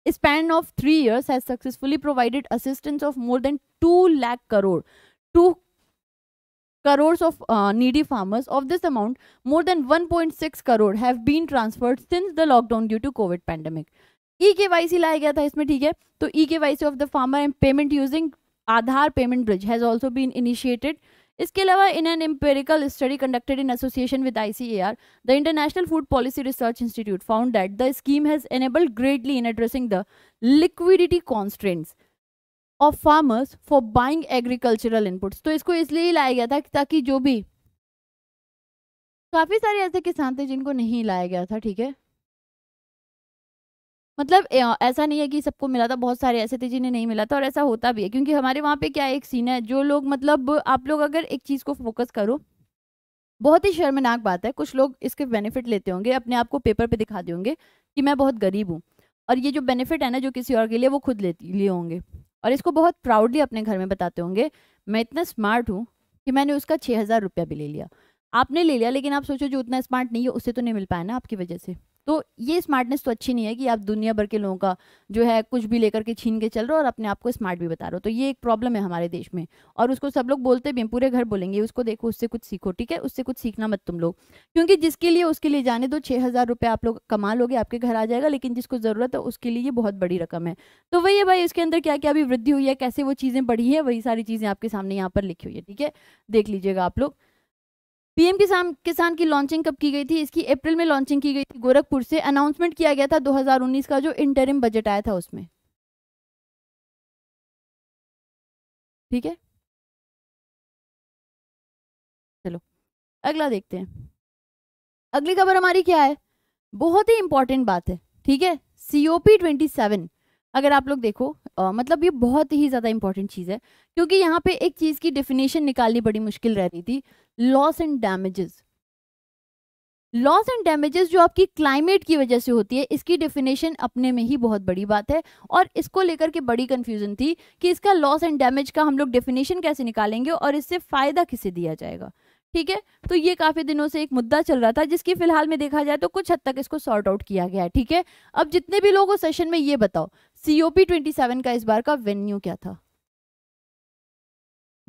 span of 3 years has successfully provided assistance of more than 2 lakh crore 2 crores of uh, needy farmers of this amount more than 1.6 crore have been transferred since the lockdown due to covid pandemic EKYC Y tha isme. गया था इसमें ठीक है तो E K Y C of payment farmer and payment using Aadhaar इसके अलावा in an empirical study conducted in association with ICAR the international food policy research institute found that the scheme has enabled greatly in addressing the liquidity constraints of farmers for buying agricultural inputs तो इसको इसलिए ही लाया गया था ताकि जो भी काफ़ी सारे ऐसे किसान थे जिनको नहीं लाया गया था ठीक है मतलब ऐसा नहीं है कि सबको मिला था बहुत सारे ऐसे थे जिन्हें नहीं मिला था और ऐसा होता भी है क्योंकि हमारे वहाँ पे क्या एक सीन है जो लोग मतलब आप लोग अगर एक चीज़ को फोकस करो बहुत ही शर्मनाक बात है कुछ लोग इसके बेनिफिट लेते होंगे अपने आप को पेपर पे दिखा होंगे कि मैं बहुत गरीब हूँ और ये जो बेनिफिट है ना जो किसी और के लिए वो खुद लेती लिए होंगे और इसको बहुत प्राउडली अपने घर में बताते होंगे मैं इतना स्मार्ट हूँ कि मैंने उसका छः हज़ार रुपया भी ले लिया आपने ले लिया लेकिन आप सोचो जो उतना स्मार्ट नहीं है उससे तो नहीं मिल पाया ना आपकी वजह से तो ये स्मार्टनेस तो अच्छी नहीं है कि आप दुनिया भर के लोगों का जो है कुछ भी लेकर के छीन के चल रहे हो और अपने आप को स्मार्ट भी बता रहे हो तो ये एक प्रॉब्लम है हमारे देश में और उसको सब लोग बोलते भी हैं पूरे घर बोलेंगे उसको देखो उससे कुछ सीखो ठीक है उससे कुछ सीखना मत तुम लोग क्योंकि जिसके लिए उसके लिए जाने दो छः हज़ार रुपये आप लोग कमा लोगे आपके घर आ जाएगा लेकिन जिसको ज़रूरत है उसके लिए ये बहुत बड़ी रकम है तो वही है भाई इसके अंदर क्या क्या अभी वृद्धि हुई है कैसे वो चीज़ें बढ़ी है वही सारी चीज़ें आपके सामने यहाँ पर लिखी हुई है ठीक है देख लीजिएगा आप लोग पीएम किसान किसान की लॉन्चिंग कब की गई थी इसकी अप्रैल में लॉन्चिंग की गई थी गोरखपुर से अनाउंसमेंट किया गया था 2019 का जो इंटरिम बजट आया था उसमें ठीक है चलो अगला देखते हैं अगली खबर हमारी क्या है बहुत ही इंपॉर्टेंट बात है ठीक है सीओपी ट्वेंटी सेवन अगर आप लोग देखो आ, मतलब ये बहुत ही ज़्यादा इंपॉर्टेंट चीज़ है क्योंकि यहाँ पे एक चीज़ की डेफिनेशन निकालनी बड़ी मुश्किल रह रही थी loss and damages loss and damages जो आपकी क्लाइमेट की वजह से होती है इसकी डेफिनेशन अपने में ही बहुत बड़ी बात है और इसको लेकर के बड़ी कंफ्यूजन थी कि इसका लॉस एंड डैमेज का हम लोग डेफिनेशन कैसे निकालेंगे और इससे फ़ायदा किसे दिया जाएगा ठीक है तो ये काफ़ी दिनों से एक मुद्दा चल रहा था जिसकी फिलहाल में देखा जाए तो कुछ हद तक इसको सॉर्ट आउट किया गया है ठीक है अब जितने भी लोग उस सेशन में ये बताओ सी ओ ट्वेंटी सेवन का इस बार का वेन्यू क्या था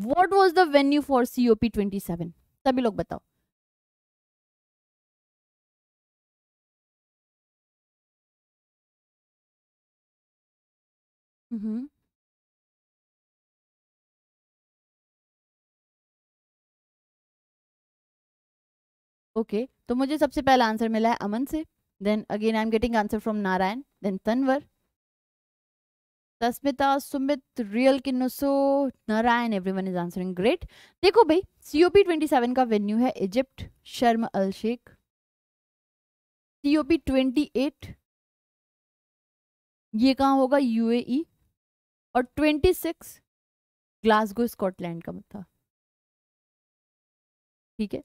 what was the venue for C O twenty seven सभी लोग बताओ हम्म ओके तो मुझे सबसे पहला आंसर मिला है अमन से then again I am getting answer from Narayan then Tanvar Tasmita Sumit real किन्नुसो Narayan everyone is answering great देखो भाई सीओपी ट्वेंटी सेवन का वेन्यू है Egypt Sharm el Sheikh COP twenty eight ये कहाँ होगा यूएई और ट्वेंटी सिक्स ग्लासगो स्कॉटलैंड का था ठीक है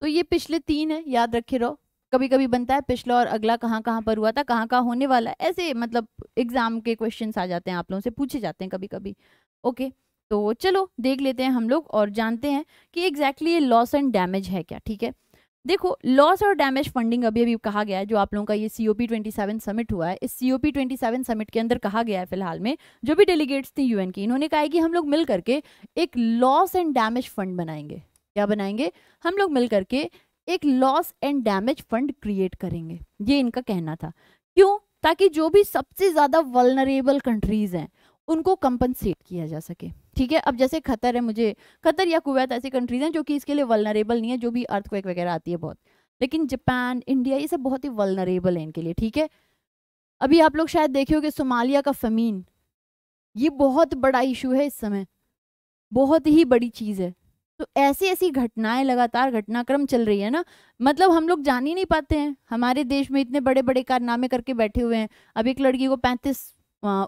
तो ये पिछले तीन है याद रखे रहो कभी कभी बनता है पिछला और अगला कहाँ कहाँ पर हुआ था कहाँ कहाँ होने वाला ऐसे मतलब एग्जाम के क्वेश्चन आ जाते हैं आप लोगों से पूछे जाते हैं कभी कभी ओके तो चलो देख लेते हैं हम लोग और जानते हैं कि एग्जैक्टली ये लॉस एंड डैमेज है क्या ठीक है देखो लॉस और डैमेज फंडिंग अभी अभी कहा गया है जो आप लोगों का ये C O P twenty seven summit हुआ है इस C O P twenty seven summit के अंदर कहा गया है फिलहाल में जो भी डेलीगेट्स थे यूएन की इन्होंने कहा है कि हम लोग मिल करके एक लॉस एंड डैमेज फंड बनाएंगे क्या बनाएंगे हम लोग मिल करके एक loss and damage fund create करेंगे ये इनका कहना था क्यों ताकि जो भी सबसे ज़्यादा वलनरेबल कंट्रीज़ हैं उनको कंपनसेट किया जा सके ठीक है अब जैसे खतर है मुझे खतर या कुवैत ऐसी कंट्रीज़ हैं जो कि इसके लिए वलनरेबल नहीं है जो भी अर्थ वगैरह आती है बहुत लेकिन जापान इंडिया ये सब बहुत ही वलनरेबल है इनके लिए ठीक है अभी आप लोग शायद देखे कि सोमालिया का फमीन ये बहुत बड़ा इशू है इस समय बहुत ही बड़ी चीज़ है तो ऐसी ऐसी घटनाएं लगातार घटनाक्रम चल रही है ना मतलब हम लोग जान ही नहीं पाते हैं हमारे देश में इतने बड़े बड़े कारनामे करके बैठे हुए हैं अब एक लड़की को पैंतीस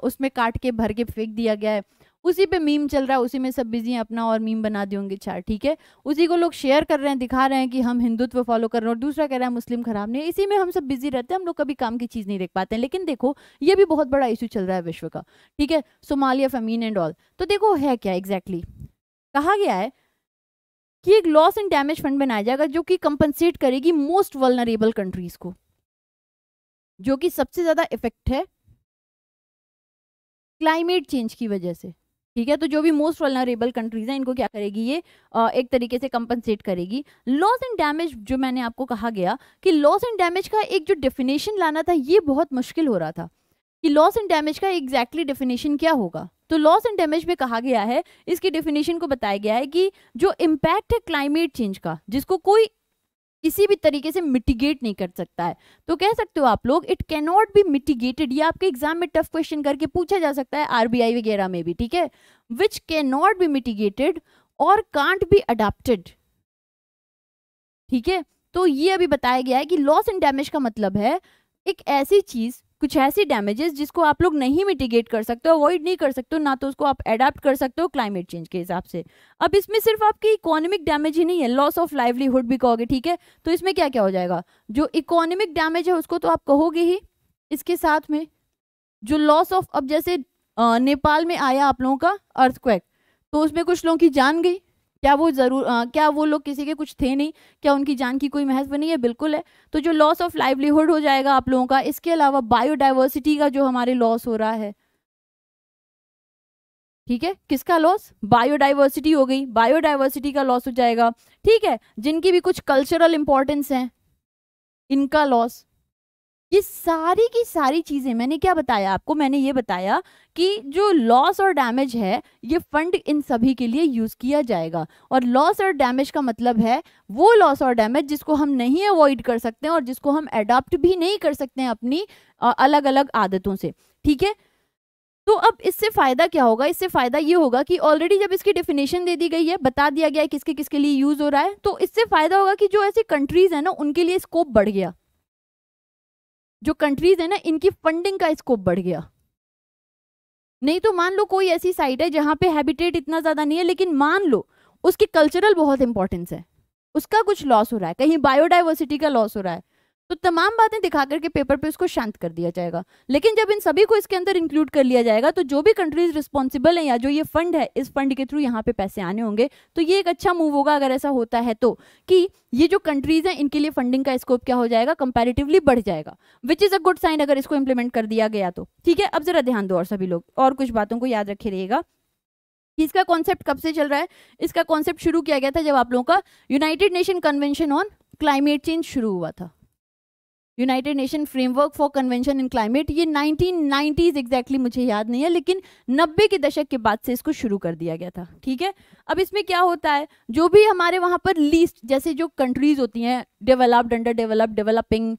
उसमें काट के भर के फेंक दिया गया है उसी पे मीम चल रहा है उसी में सब बिजी हैं अपना और मीम बना दिए होंगे चार ठीक है उसी को लोग शेयर कर रहे हैं दिखा रहे हैं कि हम हिंदुत्व फॉलो कर रहे हैं और दूसरा कह रहा है मुस्लिम खराब नहीं इसी में हम सब बिजी रहते हैं हम लोग कभी काम की चीज़ नहीं देख पाते हैं लेकिन देखो ये भी बहुत बड़ा इशू चल रहा है विश्व का ठीक है सोमालिया फमीन एंड ऑल तो देखो है क्या एग्जैक्टली exactly? कहा गया है कि एक लॉस एंड डैमेज फंड बनाया जाएगा जो कि कंपनसेट करेगी मोस्ट वलनरेबल कंट्रीज को जो कि सबसे ज़्यादा इफेक्ट है क्लाइमेट चेंज की वजह से ठीक है तो जो भी मोस्ट वलनरेबल कंट्रीज हैं इनको क्या करेगी ये आ, एक तरीके से कंपनसेट करेगी लॉस एंड डैमेज जो मैंने आपको कहा गया कि लॉस एंड डैमेज का एक जो डेफिनेशन लाना था ये बहुत मुश्किल हो रहा था कि लॉस एंड डैमेज का एग्जैक्टली exactly डेफिनेशन क्या होगा तो लॉस एंड डैमेज में कहा गया है इसकी डेफिनेशन को बताया गया है कि जो इम्पैक्ट है क्लाइमेट चेंज का जिसको कोई किसी भी तरीके से मिटिगेट नहीं कर सकता है तो कह सकते हो आप लोग इट कैनॉट बी मिटिगेटेड या आपके एग्जाम में टफ क्वेश्चन करके पूछा जा सकता है आरबीआई वगैरह में भी ठीक है विच कैनॉट बी मिटिगेटेड और कांट बी अडाप्टेड ठीक है तो ये अभी बताया गया है कि लॉस एंड डैमेज का मतलब है एक ऐसी चीज कुछ ऐसी डैमेजेस जिसको आप लोग नहीं मिटिगेट कर सकते हो अवॉइड नहीं कर सकते हो ना तो उसको आप एडाप्ट कर सकते हो क्लाइमेट चेंज के हिसाब से अब इसमें सिर्फ आपकी इकोनॉमिक डैमेज ही नहीं है लॉस ऑफ लाइवलीहुड भी कहोगे ठीक है तो इसमें क्या क्या हो जाएगा जो इकोनॉमिक डैमेज है उसको तो आप कहोगे ही इसके साथ में जो लॉस ऑफ अब जैसे नेपाल में आया आप लोगों का अर्थक्वेक तो उसमें कुछ लोगों की जान गई क्या वो ज़रूर क्या वो लोग किसी के कुछ थे नहीं क्या उनकी जान की कोई महत्व नहीं है बिल्कुल है तो जो लॉस ऑफ लाइवलीहुड हो जाएगा आप लोगों का इसके अलावा बायोडाइवर्सिटी का जो हमारे लॉस हो रहा है ठीक है किसका लॉस बायोडाइवर्सिटी हो गई बायोडाइवर्सिटी का लॉस हो जाएगा ठीक है जिनकी भी कुछ कल्चरल इंपॉर्टेंस है इनका लॉस ये सारी की सारी चीज़ें मैंने क्या बताया आपको मैंने ये बताया कि जो लॉस और डैमेज है ये फंड इन सभी के लिए यूज़ किया जाएगा और लॉस और डैमेज का मतलब है वो लॉस और डैमेज जिसको हम नहीं अवॉइड कर सकते हैं और जिसको हम एडॉप्ट भी नहीं कर सकते हैं अपनी अलग अलग आदतों से ठीक है तो अब इससे फ़ायदा क्या होगा इससे फ़ायदा ये होगा कि ऑलरेडी जब इसकी डेफिनेशन दे दी गई है बता दिया गया है किसके किसके लिए यूज़ हो रहा है तो इससे फ़ायदा होगा कि जो ऐसी कंट्रीज़ है ना उनके लिए स्कोप बढ़ गया जो कंट्रीज है ना इनकी फंडिंग का स्कोप बढ़ गया नहीं तो मान लो कोई ऐसी साइट है जहां पे हैबिटेट इतना ज़्यादा नहीं है लेकिन मान लो उसकी कल्चरल बहुत इंपॉर्टेंस है उसका कुछ लॉस हो रहा है कहीं बायोडाइवर्सिटी का लॉस हो रहा है तो तमाम बातें दिखा करके पेपर पे उसको शांत कर दिया जाएगा लेकिन जब इन सभी को इसके अंदर इंक्लूड कर लिया जाएगा तो जो भी कंट्रीज रिस्पॉन्सिबल हैं या जो ये फंड है इस फंड के थ्रू यहाँ पे पैसे आने होंगे तो ये एक अच्छा मूव होगा अगर ऐसा होता है तो कि ये जो कंट्रीज हैं इनके लिए फंडिंग का स्कोप क्या हो जाएगा कंपेरेटिवली बढ़ जाएगा which is a good sign अगर इसको इम्प्लीमेंट कर दिया गया तो ठीक है अब जरा ध्यान दो और सभी लोग और कुछ बातों को याद रखे रहेगा इसका कॉन्सेप्ट कब से चल रहा है इसका कॉन्सेप्ट शुरू किया गया था जब आप लोगों का United Nation Convention on climate change शुरू हुआ था United Nation framework for convention in climate ये 1990s एग्जैक्टली मुझे याद नहीं है लेकिन 90 के दशक के बाद से इसको शुरू कर दिया गया था ठीक है अब इसमें क्या होता है जो भी हमारे वहाँ पर लीस्ट जैसे जो कंट्रीज होती हैं developed under develop developing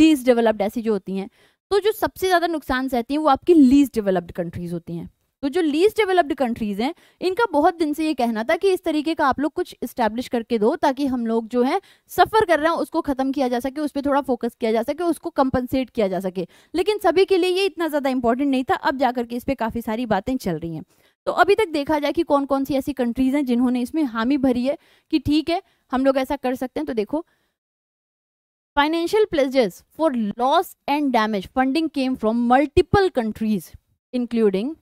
least developed ऐसी जो होती हैं तो जो सबसे ज़्यादा नुकसान सहती हैं वो आपकी लीस्ट डेवलप्ड कंट्रीज होती हैं तो जो लीस्ट डेवलप्ड कंट्रीज हैं इनका बहुत दिन से ये कहना था कि इस तरीके का आप लोग कुछ इस्टेब्लिश करके दो ताकि हम लोग जो है सफ़र कर रहे हैं उसको ख़त्म किया जा सके उस पर थोड़ा फोकस किया जा सके उसको कंपनसेट किया जा सके लेकिन सभी के लिए ये इतना ज़्यादा इंपॉर्टेंट नहीं था अब जाकर के इस पर काफ़ी सारी बातें चल रही हैं तो अभी तक देखा जाए कि कौन कौन सी ऐसी कंट्रीज़ हैं जिन्होंने इसमें हामी भरी है कि ठीक है हम लोग ऐसा कर सकते हैं तो देखो financial pledges for loss and damage funding came from multiple countries including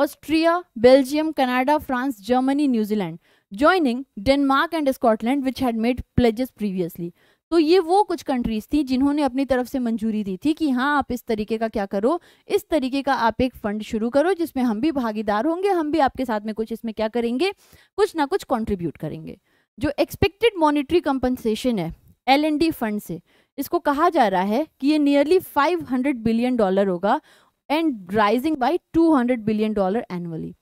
Austria Belgium Canada France Germany New Zealand joining Denmark and Scotland which had made pledges previously तो ये वो कुछ कंट्रीज थी जिन्होंने अपनी तरफ से मंजूरी दी थी कि हाँ आप इस तरीके का क्या करो इस तरीके का आप एक फंड शुरू करो जिसमें हम भी भागीदार होंगे हम भी आपके साथ में कुछ इसमें क्या करेंगे कुछ ना कुछ कंट्रीब्यूट करेंगे जो एक्सपेक्टेड मॉनिटरी कंपनसेशन है एल फंड से इसको कहा जा रहा है कि ये नियरली 500 बिलियन डॉलर होगा and rising by 200 billion dollar annually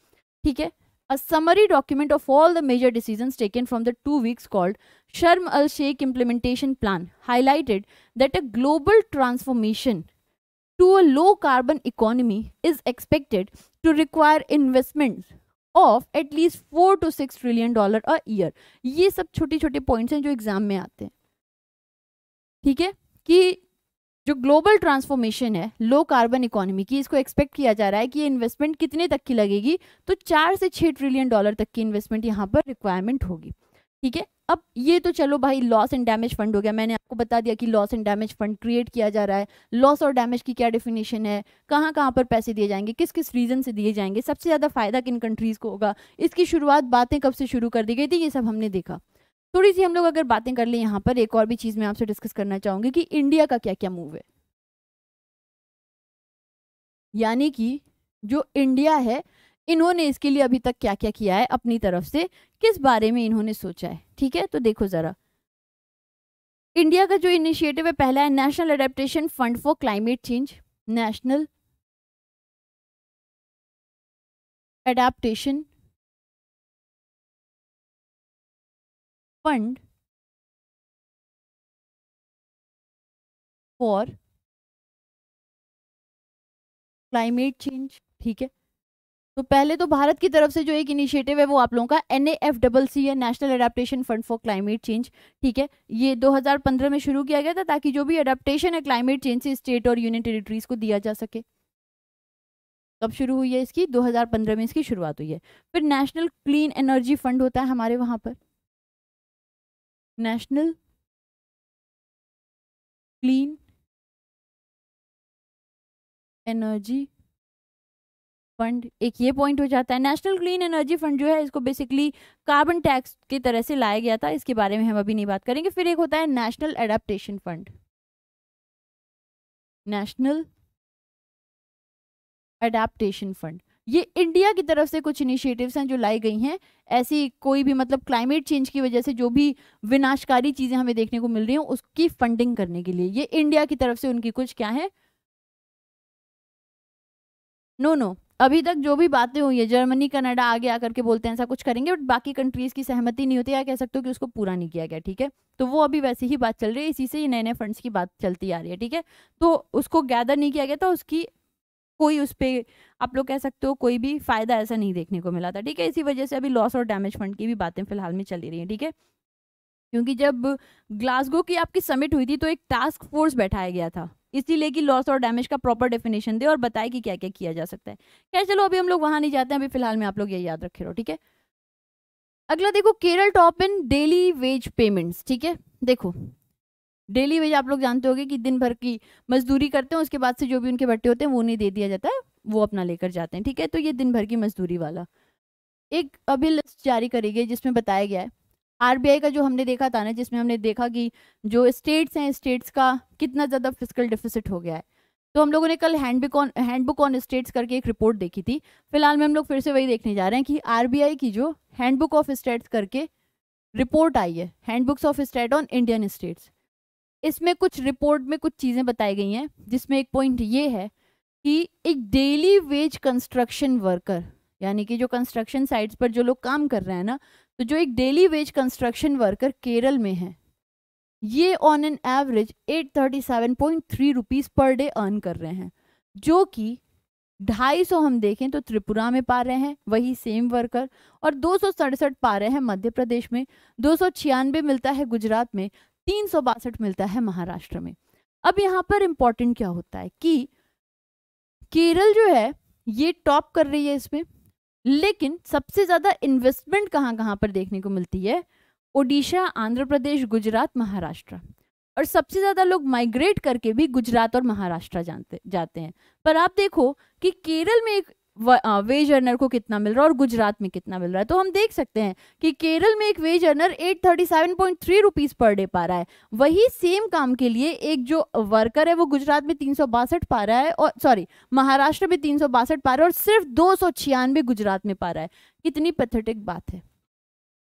Okay, a summary document of all the major decisions taken from the two weeks called Sharm el Sheikh Implementation Plan highlighted that a global transformation to a low carbon economy is expected to require investments of at least 4 to 6 trillion dollar a year ये सब छोटे छोटे points हैं जो exam में आते हैं ठीक जो ग्लोबल ट्रांसफॉर्मेशन है लो कार्बन इकोनॉमी की इसको एक्सपेक्ट किया जा रहा है कि ये इन्वेस्टमेंट कितने तक की लगेगी तो चार से छः ट्रिलियन डॉलर तक की इन्वेस्टमेंट यहाँ पर रिक्वायरमेंट होगी ठीक है अब ये तो चलो भाई लॉस एंड डैमेज फंड हो गया मैंने आपको बता दिया कि loss and damage fund create किया जा रहा है लॉस और डैमेज की क्या डेफिनेशन है कहाँ कहाँ पर पैसे दिए जाएंगे किस किस रीज़न से दिए जाएंगे सबसे ज़्यादा फायदा किन कंट्रीज़ को होगा इसकी शुरुआत बातें कब से शुरू कर दी गई थी ये सब हमने देखा थोड़ी सी हम लोग अगर बातें कर लें यहाँ पर एक और भी चीज़ मैं आपसे डिस्कस करना चाहूँगी कि इंडिया का क्या क्या मूव है यानी कि जो इंडिया है इन्होंने इसके लिए अभी तक क्या क्या किया है अपनी तरफ से किस बारे में इन्होंने सोचा है ठीक है तो देखो ज़रा इंडिया का जो इनिशिएटिव है पहला है national adaptation fund for climate change national adaptation fund for climate change ठीक है तो पहले तो भारत की तरफ से जो एक इनिशिएटिव है वो आप लोगों का एन डबल सी है national adaptation fund for climate change ठीक है ये 2015 में शुरू किया गया था ताकि जो भी अडेप्टेशन है क्लाइमेट चेंज से स्टेट और यूनियन टेरिटरीज को दिया जा सके कब शुरू हुई है इसकी 2015 में इसकी शुरुआत हुई है फिर नेशनल क्लीन एनर्जी फंड होता है हमारे वहाँ पर नेशनल क्लीन एनर्जी फंड एक ये पॉइंट हो जाता है नेशनल क्लीन एनर्जी फंड जो है इसको बेसिकली कार्बन टैक्स की तरह से लाया गया था इसके बारे में हम अभी नहीं बात करेंगे फिर एक होता है national adaptation fund national adaptation fund ये इंडिया की तरफ से कुछ इनिशिएटिव्स हैं जो लाई गई हैं ऐसी कोई भी मतलब क्लाइमेट चेंज की वजह से जो भी विनाशकारी चीज़ें हमें देखने को मिल रही हैं उसकी फंडिंग करने के लिए ये इंडिया की तरफ से उनकी कुछ क्या है नो नो अभी तक जो भी बातें हुई है जर्मनी कनाडा आगे आकर के बोलते हैं ऐसा कुछ करेंगे बट बाकी कंट्रीज की सहमति नहीं होती या कह सकते हो कि उसको पूरा नहीं किया गया ठीक है तो वो अभी वैसे ही बात चल रही है इसी से ही नए नए फंड्स की बात चलती आ रही है ठीक है तो उसको गैदर नहीं किया गया था उसकी कोई उस पर आप लोग कह सकते हो कोई भी फायदा ऐसा नहीं देखने को मिला था ठीक है इसी वजह से अभी लॉस और डैमेज फंड की भी बातें फिलहाल में चली रही हैं ठीक है थीके? क्योंकि जब ग्लासगो की आपकी समिट हुई थी तो एक टास्क फोर्स बैठाया गया था इसीलिए कि लॉस और डैमेज का प्रॉपर डेफिनेशन दे और बताए कि क्या क्या किया जा सकता है खैर चलो अभी हम लोग वहाँ नहीं जाते हैं अभी फिलहाल में आप लोग ये याद रखे रहो ठीक है अगला देखो Kerala top in daily wage payments ठीक है देखो डेली वेज आप लोग जानते होंगे कि दिन भर की मजदूरी करते हैं उसके बाद से जो भी उनके भट्टे होते हैं वो नहीं दे दिया जाता है वो अपना लेकर जाते हैं ठीक है तो ये दिन भर की मजदूरी वाला एक अभी लिस्ट जारी करी गई जिसमें बताया गया है आरबीआई का जो हमने देखा था ना जिसमें हमने देखा कि जो स्टेट्स हैं स्टेट्स का कितना ज़्यादा फिजिकल डिफिसिट हो गया है तो हम लोगों ने कल handbook on handbook on states करके एक रिपोर्ट देखी थी फिलहाल में हम लोग फिर से वही देखने जा रहे हैं कि आरबीआई की जो हैंडबुक ऑफ स्टेट्स करके रिपोर्ट आई है handbooks of state on Indian states इसमें कुछ रिपोर्ट में कुछ चीज़ें बताई गई हैं जिसमें एक पॉइंट ये है कि एक डेली वेज कंस्ट्रक्शन वर्कर यानी कि जो कंस्ट्रक्शन साइट्स पर जो लोग काम कर रहे हैं ना तो जो एक daily wage construction worker Kerala में है ये on an average 837.3 rupees per day earn कर रहे हैं जो कि ढाई सौ हम देखें तो त्रिपुरा में पा रहे हैं वही सेम वर्कर और दो सौ सड़सठ पा रहे हैं मध्य प्रदेश में दो सौ छियानबे मिलता है गुजरात में तीन मिलता है महाराष्ट्र में अब यहाँ पर इम्पॉर्टेंट क्या होता है कि केरल जो है ये टॉप कर रही है इसमें लेकिन सबसे ज़्यादा इन्वेस्टमेंट कहाँ कहाँ पर देखने को मिलती है ओडिशा आंध्र प्रदेश गुजरात महाराष्ट्र और सबसे ज़्यादा लोग माइग्रेट करके भी गुजरात और महाराष्ट्र जानते जाते हैं पर आप देखो कि केरल में एक वेज अर्नर को कितना मिल रहा है और गुजरात में कितना मिल रहा है तो हम देख सकते हैं कि केरल में एक wage earner eight thirty seven point three rupees per day पा रहा है वही सेम काम के लिए एक जो वर्कर है वो गुजरात में तीन सौ बासठ पा रहा है और सॉरी महाराष्ट्र में तीन सौ बासठ पा रहा है और सिर्फ दो सौ छियानवे गुजरात में पा रहा है कितनी पैथेटिक बात है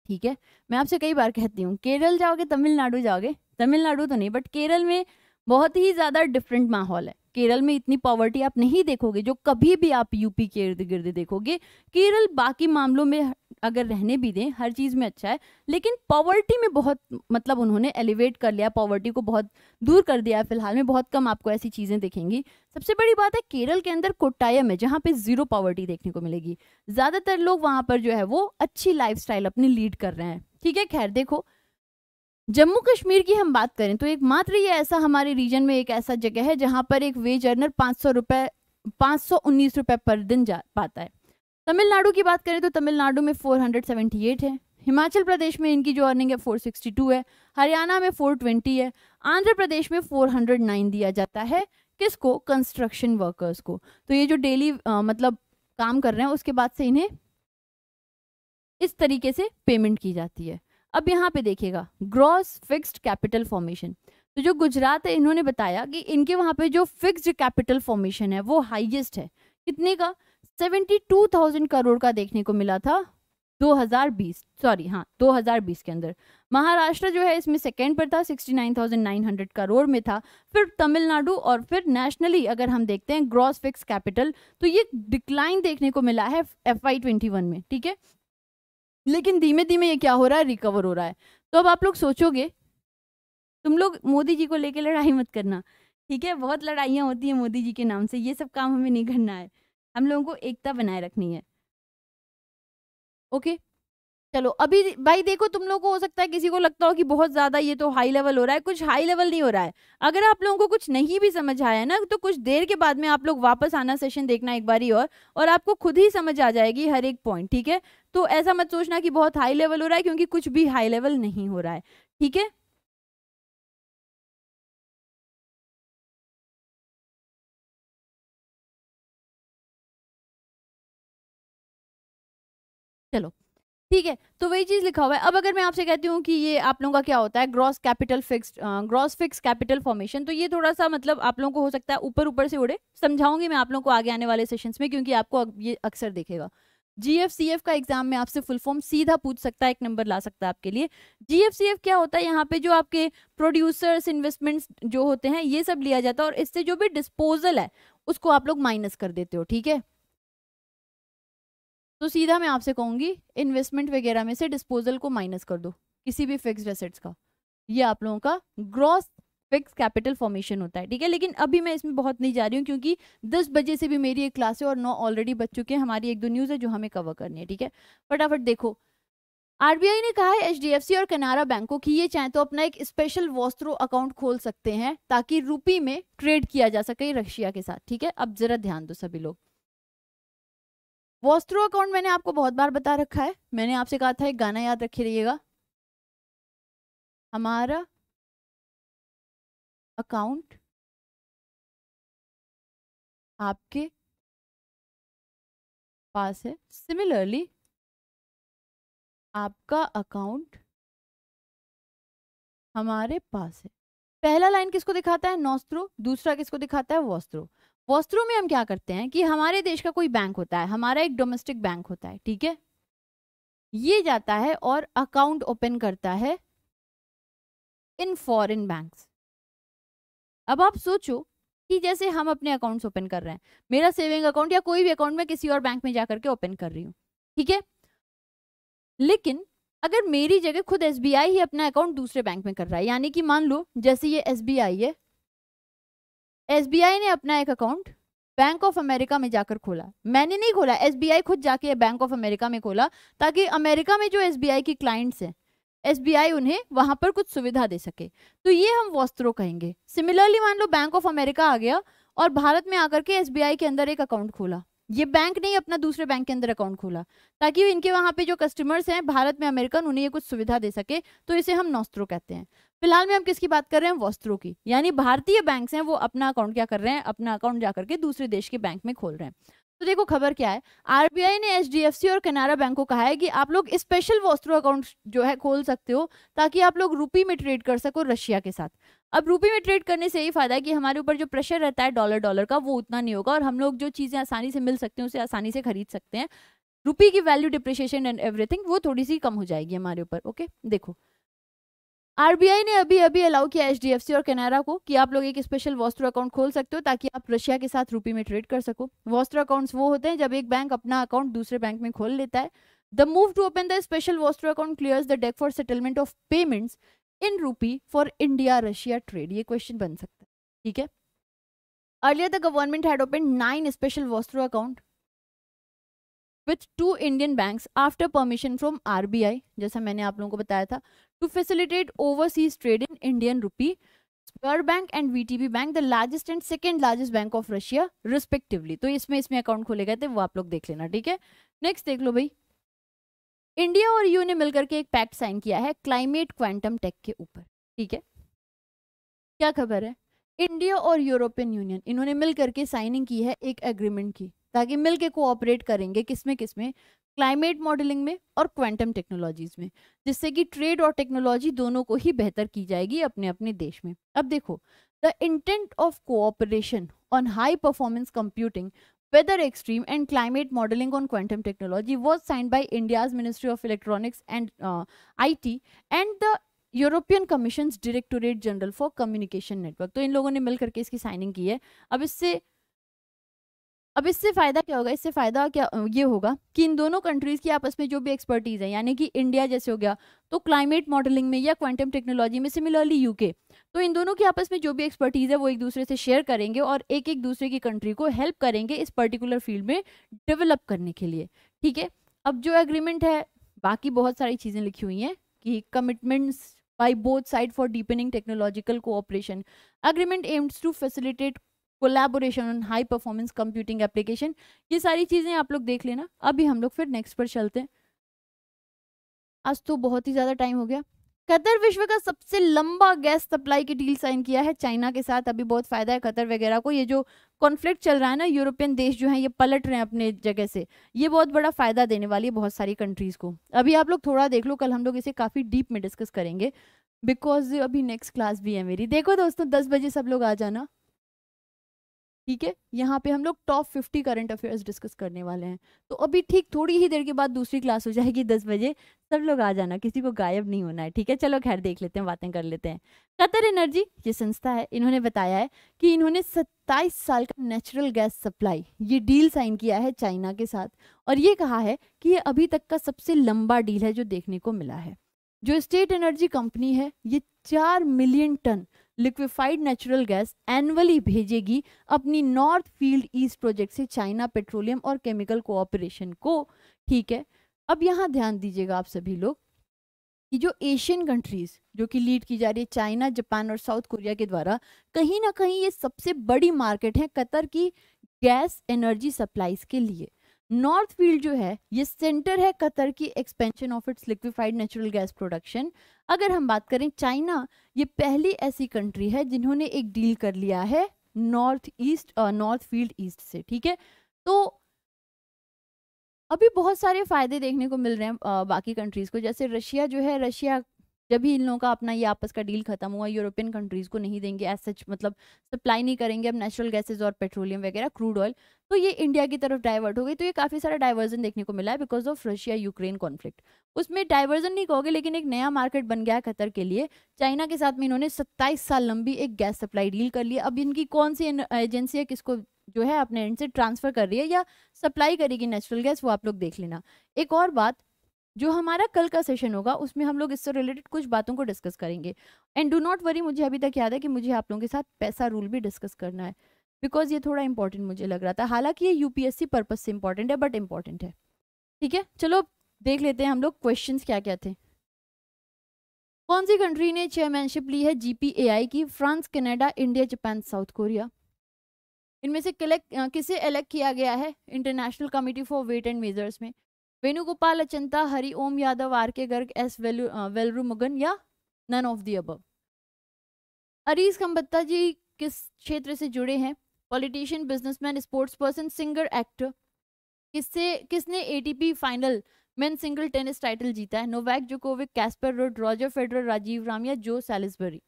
ठीक है मैं आपसे कई बार कहती हूँ केरल जाओगे तमिलनाडु जाओगे तमिलनाडु तो नहीं बट केरल में बहुत ही ज़्यादा डिफरेंट माहौल है केरल में इतनी पॉवर्टी आप नहीं देखोगे जो कभी भी आप यूपी के इर्द गिर्द देखोगे केरल बाकी मामलों में अगर रहने भी दें हर चीज़ में अच्छा है लेकिन पॉवर्टी में बहुत मतलब उन्होंने एलिवेट कर लिया पॉवर्टी को बहुत दूर कर दिया फिलहाल में बहुत कम आपको ऐसी चीज़ें दिखेंगी सबसे बड़ी बात है केरल के अंदर कोट्टायम है जहाँ पे ज़ीरो पॉवर्टी देखने को मिलेगी ज़्यादातर लोग वहाँ पर जो है वो अच्छी लाइफ अपनी लीड कर रहे हैं ठीक है खैर देखो जम्मू कश्मीर की हम बात करें तो एक मात्र ये ऐसा हमारे रीजन में एक ऐसा जगह है जहाँ पर एक वेज अर्नर पाँच सौ रुपये पाँच सौ उन्नीस रुपये पर दिन जा पाता है तमिलनाडु की बात करें तो तमिलनाडु में फोर हंड्रेड सेवेंटी एट है हिमाचल प्रदेश में इनकी जो अर्निंग है 462 है हरियाणा में 420 है आंध्र प्रदेश में 409 दिया जाता है किसको कंस्ट्रक्शन वर्कर्स को तो ये जो डेली मतलब काम कर रहे हैं उसके बाद से इन्हें इस तरीके से पेमेंट की जाती है अब यहाँ पे देखिएगा ग्रॉस फिक्स्ड कैपिटल फॉर्मेशन तो जो गुजरात है इन्होंने बताया कि इनके वहाँ पे जो फिक्स्ड कैपिटल फॉर्मेशन है वो हाईएस्ट है कितने का सेवेंटी टू थाउजेंड करोड़ का देखने को मिला था 2020 सॉरी हाँ 2020 के अंदर महाराष्ट्र जो है इसमें सेकेंड पर था 69,900 करोड़ में था फिर तमिलनाडु और फिर नेशनली अगर हम देखते हैं ग्रॉस फिक्स कैपिटल तो ये डिक्लाइन देखने को मिला है एफ आई में ठीक है लेकिन धीमे धीमे ये क्या हो रहा है रिकवर हो रहा है तो अब आप लोग सोचोगे तुम लोग मोदी जी को लेके लड़ाई मत करना ठीक है बहुत लड़ाइयाँ होती हैं मोदी जी के नाम से ये सब काम हमें नहीं करना है हम लोगों को एकता बनाए रखनी है ओके चलो अभी भाई देखो तुम लोगों को हो सकता है किसी को लगता हो कि बहुत ज़्यादा ये तो हाई लेवल हो रहा है कुछ हाई लेवल नहीं हो रहा है अगर आप लोगों को कुछ नहीं भी समझ आया ना तो कुछ देर के बाद में आप लोग वापस आना सेशन देखना एक बार ही और, और आपको खुद ही समझ आ जाएगी हर एक पॉइंट ठीक है तो ऐसा मत सोचना कि बहुत हाई लेवल हो रहा है क्योंकि कुछ भी हाई लेवल नहीं हो रहा है ठीक है चलो ठीक है तो वही चीज़ लिखा हुआ है अब अगर मैं आपसे कहती हूँ कि ये आप लोगों का क्या होता है gross capital fixed gross fix capital formation तो ये थोड़ा सा मतलब आप लोगों को हो सकता है ऊपर ऊपर से उड़े समझाऊंगी मैं आप लोगों को आगे आने वाले सेशंस में क्योंकि आपको ये अक्सर देखेगा जीएफसीएफ का एग्जाम में आपसे फुल फॉर्म सीधा पूछ सकता है एक नंबर ला सकता है आपके लिए जीएफसीएफ क्या होता है यहाँ पे जो आपके प्रोड्यूसर्स इन्वेस्टमेंट्स जो होते हैं ये सब लिया जाता है और इससे जो भी डिस्पोजल है उसको आप लोग माइनस कर देते हो ठीक है तो सीधा मैं आपसे कहूंगी इन्वेस्टमेंट वगैरह में से डिस्पोजल को माइनस कर दो किसी भी फिक्स एसेट्स का ये आप लोगों का ग्रॉस फिक्स कैपिटल फॉर्मेशन होता है ठीक है लेकिन अभी मैं इसमें बहुत नहीं जा रही हूँ क्योंकि दस बजे से भी मेरी एक क्लास है और नौ ऑलरेडी बच चुके हैं हमारी एक दो न्यूज़ है जो हमें कवर करनी है ठीक है फटाफट देखो आरबीआई ने कहा है एच और कनारा बैंकों की ये चाहें तो अपना एक स्पेशल वॉस्त्रो अकाउंट खोल सकते हैं ताकि रूपी में ट्रेड किया जा सके रशिया के साथ ठीक है अब जरा ध्यान दो सभी लोग वॉस्त्रो अकाउंट मैंने आपको बहुत बार बता रखा है मैंने आपसे कहा था एक गाना याद रखे रहिएगा हमारा अकाउंट आपके पास है सिमिलरली आपका अकाउंट हमारे पास है पहला लाइन किसको दिखाता है नोस्त्रो दूसरा किसको दिखाता है वॉस्त्रो वॉस्त्रो में हम क्या करते हैं कि हमारे देश का कोई बैंक होता है हमारा एक डोमेस्टिक बैंक होता है ठीक है ये जाता है और अकाउंट ओपन करता है इन फॉरेन बैंक्स अब आप सोचो कि जैसे हम अपने अकाउंट्स ओपन कर रहे हैं मेरा सेविंग अकाउंट या कोई भी अकाउंट में किसी और बैंक में जा करके ओपन कर रही हूँ ठीक है लेकिन अगर मेरी जगह खुद एस ही अपना अकाउंट दूसरे बैंक में कर रहा है यानी कि मान लो जैसे ये एस है एस ने अपना एक अकाउंट बैंक ऑफ अमेरिका में जाकर खोला मैंने नहीं खोला एस खुद जाके बैंक ऑफ अमेरिका में खोला ताकि अमेरिका में जो एस की क्लाइंट्स हैं एसबीआई उन्हें वहां पर कुछ सुविधा दे सके तो ये हम वॉस्त्रो कहेंगे सिमिलरली मान लो बैंक ऑफ अमेरिका आ गया और भारत में आकर के एसबीआई के अंदर एक अकाउंट खोला ये बैंक नहीं अपना दूसरे बैंक के अंदर अकाउंट खोला ताकि इनके वहाँ पे जो कस्टमर्स हैं भारत में अमेरिकन उन्हें ये कुछ सुविधा दे सके तो इसे हम नोस्त्रो कहते हैं फिलहाल में हम किसकी बात कर रहे हैं वस्त्रों की यानी भारतीय बैंक हैं वो अपना अकाउंट क्या कर रहे हैं अपना अकाउंट जाकर के दूसरे देश के बैंक में खोल रहे हैं तो देखो खबर क्या है आरबीआई ने एचडीएफसी और कनारा बैंक को कहा है कि आप लोग स्पेशल वोस्त्रो अकाउंट जो है खोल सकते हो ताकि आप लोग रूपी में ट्रेड कर सको रशिया के साथ अब रूपी में ट्रेड करने से यही फायदा है कि हमारे ऊपर जो प्रेशर रहता है डॉलर डॉलर का वो उतना नहीं होगा और हम लोग जो चीज़ें आसानी से मिल सकते हैं उसे आसानी से खरीद सकते हैं रूपी की वैल्यू डिप्रिशिएशन एंड एवरीथिंग वो थोड़ी सी कम हो जाएगी हमारे ऊपर ओके देखो आरबीआई ने अभी अभी अलाउ किया एचडीएफसी और कैनारा को कि आप लोग एक स्पेशल वॉस्ट्रो अकाउंट खोल सकते हो ताकि आप रशिया के साथ रुपये में ट्रेड कर सको वॉस्ट्रो अकाउंट्स वो होते हैं जब एक बैंक अपना अकाउंट दूसरे बैंक में खोल लेता है the move to open the special vostro account clears the deck for settlement of payments in rupee for India Russia trade ये क्वेश्चन बन सकता है ठीक है earlier the government had open nine special vostro account with two Indian banks after permission from RBI जैसा मैंने आप लोगों को बताया था to facilitate overseas trade in Indian rupee. Sberbank Bank and VTB Bank, the largest and second largest bank of Russia, respectively. तो इसमें इसमें अकाउंट खोले गए थे वो आप लोग देख लेना ठीक है नेक्स्ट देख लो भाई इंडिया और यू ने मिलकर के एक पैक्ट साइन किया है क्लाइमेट क्वांटम टेक के ऊपर ठीक है क्या खबर है इंडिया और यूरोपियन यूनियन इन्होंने मिलकर के साइनिंग की है एक एग्रीमेंट की ताकि मिलकर के कोऑपरेट करेंगे किसमें किसमें क्लाइमेट मॉडलिंग में और क्वांटम टेक्नोलॉजीज में जिससे कि ट्रेड और टेक्नोलॉजी दोनों को ही बेहतर की जाएगी अपने अपने देश में अब देखो the intent of cooperation on high performance computing weather extreme and climate modelling on quantum technology was signed by India's ministry of electronics and I and the European Commission Directorate General for communication network तो इन लोगों ने मिल करके इसकी signing की है अब इससे अब इससे फ़ायदा क्या होगा इससे फ़ायदा क्या ये होगा कि इन दोनों कंट्रीज़ की आपस में जो भी एक्सपर्टीज़ है यानी कि इंडिया जैसे हो गया तो क्लाइमेट मॉडलिंग में या क्वांटम टेक्नोलॉजी में सिमिलरली यूके तो इन दोनों की आपस में जो भी एक्सपर्टीज़ है वो एक दूसरे से शेयर करेंगे और एक एक दूसरे की कंट्री को हेल्प करेंगे इस पर्टिकुलर फील्ड में डेवलप करने के लिए ठीक है अब जो एग्रीमेंट है बाकी बहुत सारी चीज़ें लिखी हुई हैं कि commitments by both side for deepening technological cooperation agreement aims to facilitate collaboration on high performance computing application ये सारी चीज़ें आप लोग देख लेना अभी हम लोग फिर नेक्स्ट पर चलते हैं आज तो बहुत ही ज़्यादा टाइम हो गया कतर विश्व का सबसे लंबा गैस सप्लाई की डील साइन किया है चाइना के साथ अभी बहुत फ़ायदा है कतर वगैरह को ये जो कॉन्फ्लिक्ट चल रहा है ना यूरोपियन देश जो हैं ये पलट रहे हैं अपने जगह से ये बहुत बड़ा फ़ायदा देने वाली है बहुत सारी कंट्रीज़ को अभी आप लोग थोड़ा देख लो कल हम लोग इसे काफ़ी डीप में डिस्कस करेंगे बिकॉज अभी नेक्स्ट क्लास भी है मेरी देखो दोस्तों दस बजे सब लोग आ जाना ठीक है यहाँ पे हम लोग top fifty current affairs discuss करने वाले हैं तो अभी ठीक थोड़ी ही देर के बाद दूसरी क्लास हो जाएगी दस बजे सब लोग आ जाना किसी को गायब नहीं होना है ठीक है चलो खैर देख लेते हैं बातें कर लेते हैं कतर एनर्जी ये संस्था है इन्होंने बताया है कि इन्होंने सत्ताईस साल का नेचुरल गैस सप्लाई ये डील साइन किया है चाइना के साथ और ये कहा है कि ये अभी तक का सबसे लंबा डील है जो देखने को मिला है जो स्टेट एनर्जी कंपनी है ये चार million ton liquefied natural gas annually भेजेगी अपनी नॉर्थ फील्ड ईस्ट प्रोजेक्ट से चाइना पेट्रोलियम और केमिकल कोऑपरेशन को ठीक है अब यहाँ ध्यान दीजिएगा आप सभी लोग कि जो एशियन कंट्रीज जो कि लीड की जा रही है चाइना जापान और साउथ कोरिया के द्वारा कहीं ना कहीं ये सबसे बड़ी मार्केट है कतर की गैस एनर्जी सप्लाईज के लिए नॉर्थ फील्ड जो है ये सेंटर है कतर की expansion of its liquefied natural gas production अगर हम बात करें चाइना ये पहली ऐसी कंट्री है जिन्होंने एक डील कर लिया है North East North Field East से ठीक है तो अभी बहुत सारे फायदे देखने को मिल रहे हैं आ, बाकी कंट्रीज को जैसे रशिया जो है रशिया जब ही इन लोगों का अपना ये आपस का डील खत्म हुआ यूरोपियन कंट्रीज़ को नहीं देंगे एज सच मतलब सप्लाई नहीं करेंगे अब नेचुरल गैसेज और पेट्रोलियम वगैरह क्रूड ऑयल तो ये इंडिया की तरफ डाइवर्ट हो गई तो ये काफ़ी सारा डाइवर्जन देखने को मिला है because of Russia Ukraine conflict उसमें डाइवर्जन नहीं कहोगे लेकिन एक नया मार्केट बन गया है कतर के लिए चाइना के साथ में इन्होंने सत्ताईस साल लंबी एक गैस सप्लाई डील कर लिया अब इनकी कौन सी एजेंसी है किसको जो है अपने एंड से ट्रांसफर कर रही है या सप्लाई करेगी नेचुरल गैस वो आप लोग देख लेना एक और बात जो हमारा कल का सेशन होगा उसमें हम लोग इससे रिलेटेड कुछ बातों को डिस्कस करेंगे एंड डू नॉट वरी मुझे अभी तक याद है कि मुझे आप लोगों के साथ पैसा रूल भी डिस्कस करना है बिकॉज ये थोड़ा इंपॉर्टेंट मुझे लग रहा था हालांकि ये यूपीएससी पर्पज से इंपॉर्टेंट है बट इम्पॉर्टेंट है ठीक है चलो देख लेते हैं हम लोग क्वेश्चन क्या क्या थे कौन सी कंट्री ने चेयरमैनशिप ली है जीपीएआई की France Canada India Japan South Korea इनमें से कलेक्ट किसे इलेक्ट किया गया है international committee for weight and measures में Venugopal Achanta Hariom Yadav R K Garg S Velu Velru या none of the above Areez Khambatta ji किस क्षेत्र से जुड़े हैं politician businessman sports person singer actor किससे किसने ATP final men single tennis title जीता है Novak Djokovic Casper Ruud Roger Federer Rajiv Ramiya Joe Salisbury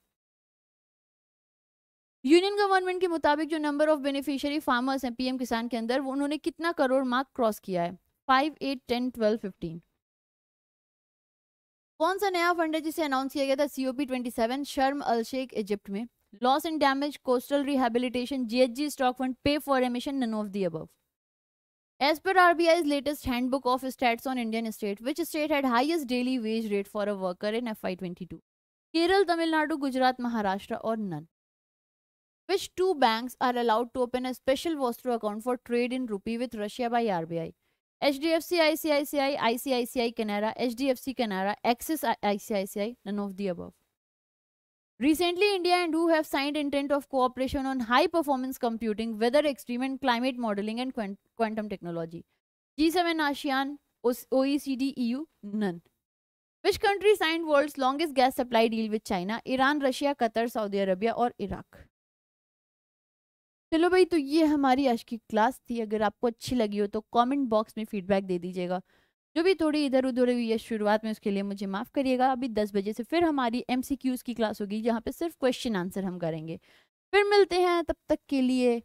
union government के मुताबिक जो नंबर ऑफ बेनिफिशियरी फार्मर्स हैं पीएम किसान के अंदर उन्होंने कितना करोड़ मार्क क्रॉस किया है five eight ten twelve fifteen कौन सा नया फंड है जिसे अनाउंस किया गया था C P twenty seven Sharm el Sheikh Egypt में loss and damage coastal rehabilitation GHG stock fund pay for emission none of the above as per R B I's latest handbook of state on Indian state which state had highest daily wage rate for a worker in F Y twenty two Kerala Tamil Nadu Gujarat Maharashtra और none which two bank are allowed to open a special vostro account for trade in रूपी with Russia by R B I H D F C I C I C I I C I C I Canara H D F C Canara axis I C I C I none of दी अब recently India and do have signed intent of cooperation on high performance computing weather extreme and climate modelling and quantum technology ji seven ASEAN O E C D E U none which country signed world longest gas supply deal with China Iran Russia Qatar Saudi Arabia और Iraq चलो भाई तो ये हमारी आज की class थी अगर आपको अच्छी लगी हो तो कमेंट बॉक्स में फीडबैक दे दीजिएगा जो भी थोड़ी इधर उधर हुई है शुरुआत में उसके लिए मुझे माफ़ करिएगा अभी दस बजे से फिर हमारी एम की क्लास होगी जहाँ पे सिर्फ क्वेश्चन आंसर हम करेंगे फिर मिलते हैं तब तक के लिए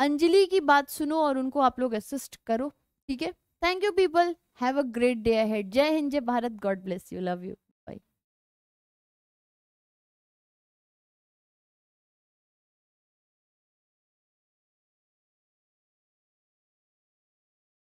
अंजलि की बात सुनो और उनको आप लोग असिस्ट करो ठीक है thank you people have a great day ahead जय हिंद जय Bharat God bless you love you